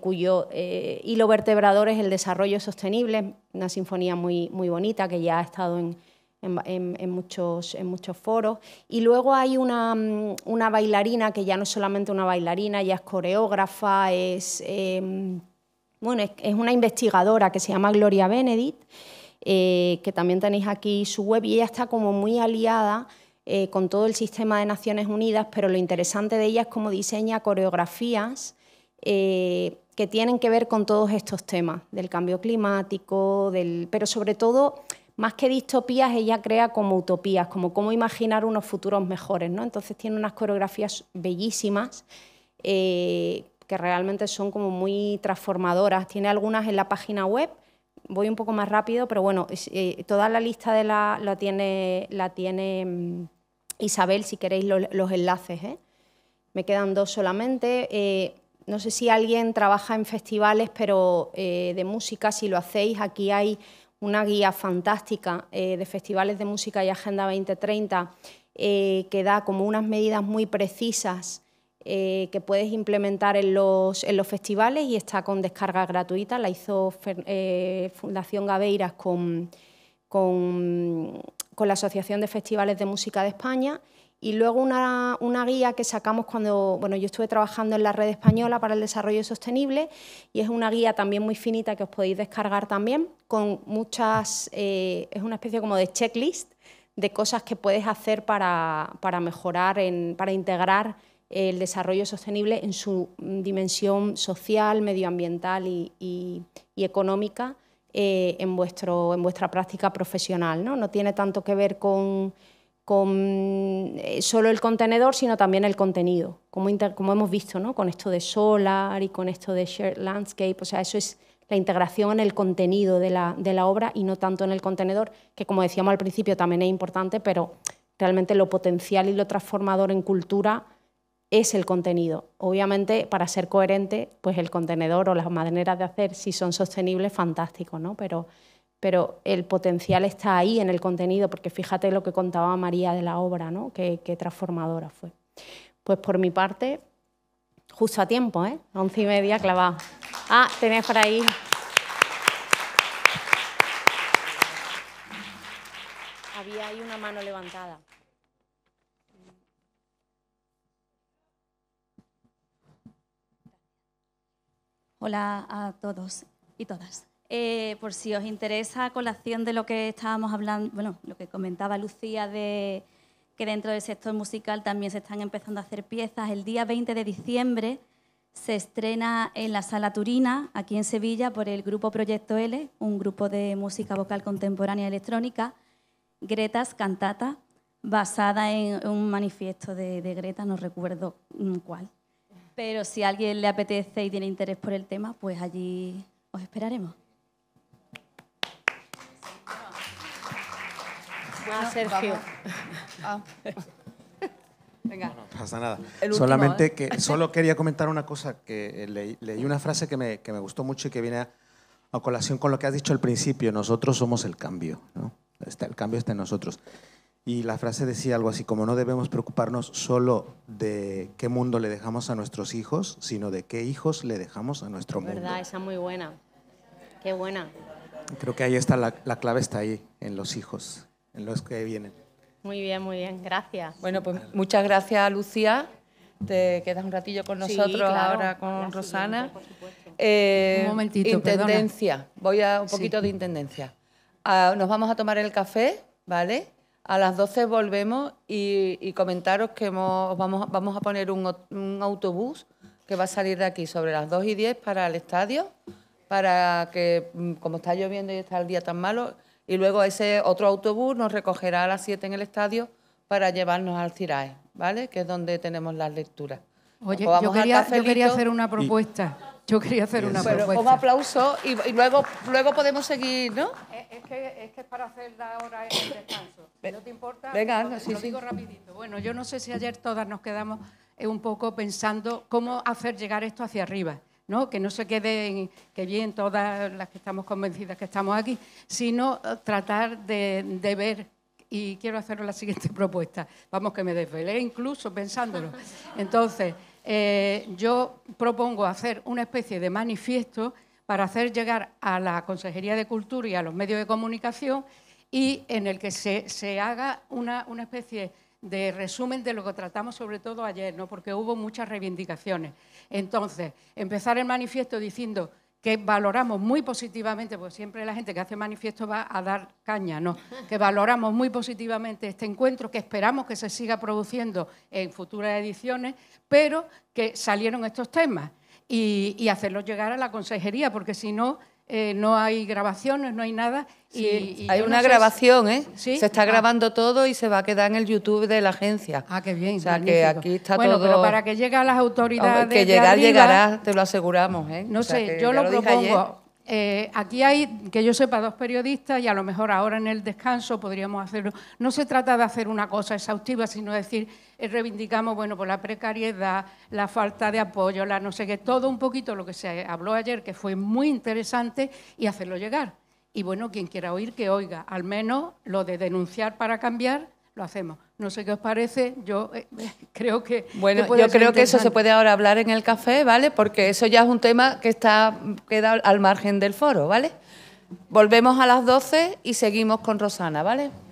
cuyo hilo vertebrador es el desarrollo sostenible, una sinfonía muy, muy bonita que ya ha estado en, en, muchos, en muchos foros. Y luego hay mm, una, bailarina que ya no es solamente una bailarina, ya es coreógrafa, es, em, bueno, es, una investigadora que se llama Gloria Benedict, eh, que también tenéis aquí su web, y ella está como muy aliada. Eh, con todo el sistema de Naciones Unidas, pero lo interesante de ella es cómo diseña coreografías eh, que tienen que ver con todos estos temas, del cambio climático, del, pero sobre todo más que distopías, ella crea como utopías, como cómo imaginar unos futuros mejores, ¿no? Entonces tiene unas coreografías bellísimas eh, que realmente son como muy transformadoras. Tiene algunas en la página web, voy un poco más rápido, pero bueno, eh, toda la lista de la, la tiene, la tiene mm, Isabel, si queréis los enlaces. ¿eh? Me quedan dos solamente. no sé si alguien trabaja en festivales, pero de música, si lo hacéis, aquí hay una guía fantástica eh, de festivales de música y Agenda 2030 eh, que da como unas medidas muy precisas eh, que puedes implementar en los, en los, festivales y está con descarga gratuita. La hizo Fundación Gaveiras con, con con la Asociación de Festivales de Música de España y luego una, guía que sacamos cuando, bueno, yo estuve trabajando en la Red Española para el Desarrollo Sostenible y es una guía también muy finita que os podéis descargar también, con muchas, eh, es una especie como de checklist de cosas que puedes hacer para, mejorar, para integrar el desarrollo sostenible en su dimensión social, medioambiental y económica eh, en, vuestra práctica profesional. No, tiene tanto que ver con, eh, solo el contenedor, sino también el contenido, como, hemos visto ¿no? con esto de solar y con esto de shared landscape. O sea, eso es la integración en el contenido de la, de la obra y no tanto en el contenedor, que como decíamos al principio también es importante, pero realmente lo potencial y lo transformador en cultura es el contenido. Obviamente, para ser coherente, pues el contenedor o las maneras de hacer, si son sostenibles, fantástico, ¿no? Pero, pero el potencial está ahí en el contenido, porque fíjate lo que contaba María de la obra, ¿no? Qué, transformadora fue. Pues por mi parte, justo a tiempo, ¿eh? Once y media clavado. Ah, tenés por ahí. Había ahí una mano levantada. Hola a todos y todas. Eh, por si os interesa, colación de lo que estábamos hablando, bueno, lo que comentaba Lucía de que dentro del sector musical también se están empezando a hacer piezas. El día 20 de diciembre se estrena en la Sala Turina, aquí en Sevilla, por el grupo Proyecto L, un grupo de música vocal contemporánea electrónica, Gretas Cantata, basada en un manifiesto de, de Greta, no recuerdo mm, cuál. Pero si a alguien le apetece y tiene interés por el tema, pues allí os esperaremos. Sergio. Ah. Venga. No, pasa nada. Solamente ¿eh? que (laughs) solo quería comentar una cosa que eh, leí, una frase que me, que me, gustó mucho y que viene a, colación con lo que has dicho al principio. Nosotros somos el cambio, ¿no? Está, el cambio está en nosotros y la frase decía algo así como no debemos preocuparnos solo de qué mundo le dejamos a nuestros hijos, sino de qué hijos le dejamos a nuestro mundo. Verdad, esa muy buena. Qué buena. Creo que ahí está la, la clave está ahí en los hijos, en los que vienen. Muy bien, muy bien, gracias. Bueno, pues muchas gracias, Lucía. Te quedas un ratillo con nosotros ahora con Rosana. Eh, un momentito. Intendencia. Voy a un poquito de intendencia. Ah, nos vamos a tomar el café, ¿vale? A las 12 volvemos y, comentaros que vamos, vamos a poner un, autobús que va a salir de aquí sobre las 2 y 10 para el estadio, para que, mm, como está lloviendo y está el día tan malo, y luego ese otro autobús nos recogerá a las 7 en el estadio para llevarnos al CIRAE, ¿vale? Que es donde tenemos las lecturas. Oye, pues yo quería, hacer una propuesta. Yo quería hacer una Pero propuesta. Un aplauso y, luego, podemos seguir, ¿no? Es, que, es para hacer ahora el descanso. ¿No te importa? Venga, lo, digo rapidito. Bueno, yo no sé si ayer todas nos quedamos eh, un poco pensando cómo hacer llegar esto hacia arriba. ¿no? que no se queden, que bien todas las que estamos convencidas que estamos aquí, sino eh, tratar de, de ver, y quiero hacer la siguiente (laughs) propuesta, vamos que me desvelé incluso pensándolo. Entonces, eh, yo propongo hacer una especie de manifiesto para hacer llegar a la Consejería de Cultura y a los medios de comunicación y en el que se, haga una, especie de resumen de lo que tratamos sobre todo ayer, ¿no? porque hubo muchas reivindicaciones. Entonces, empezar el manifiesto diciendo que valoramos muy positivamente, porque siempre la gente que hace manifiesto va a dar caña, ¿no? Que valoramos muy positivamente este encuentro, que esperamos que se siga produciendo en futuras ediciones, pero que salieron estos temas y, y hacerlos llegar a la consejería, porque si no, eh, no hay grabaciones, no hay nada. y, hay una grabación, ¿eh? Se está ah. grabando todo y se va a quedar en el YouTube de la agencia. Ah, qué bien. O sea, que aquí está todo. Bueno, pero para que llegue a las autoridades. Que llegar, llegará, te lo aseguramos, ¿eh? No sé, yo lo propongo. Eh, aquí hay, que yo sepa, dos periodistas y a lo mejor ahora en el descanso podríamos hacerlo. No se trata de hacer una cosa exhaustiva, sino decir, eh, reivindicamos, bueno, por pues la precariedad, la falta de apoyo, la no sé qué, todo un poquito lo que se habló ayer, que fue muy interesante, y hacerlo llegar. Y bueno, quien quiera oír, que oiga, al menos lo de denunciar para cambiar hacemos. No sé qué os parece, yo eh, eh, (laughs) creo que... Bueno, yo creo que eso se puede ahora hablar en el café, ¿vale? Porque eso ya es un tema que está queda al margen del foro, ¿vale? Volvemos a las 12 y seguimos con Rosana, ¿vale?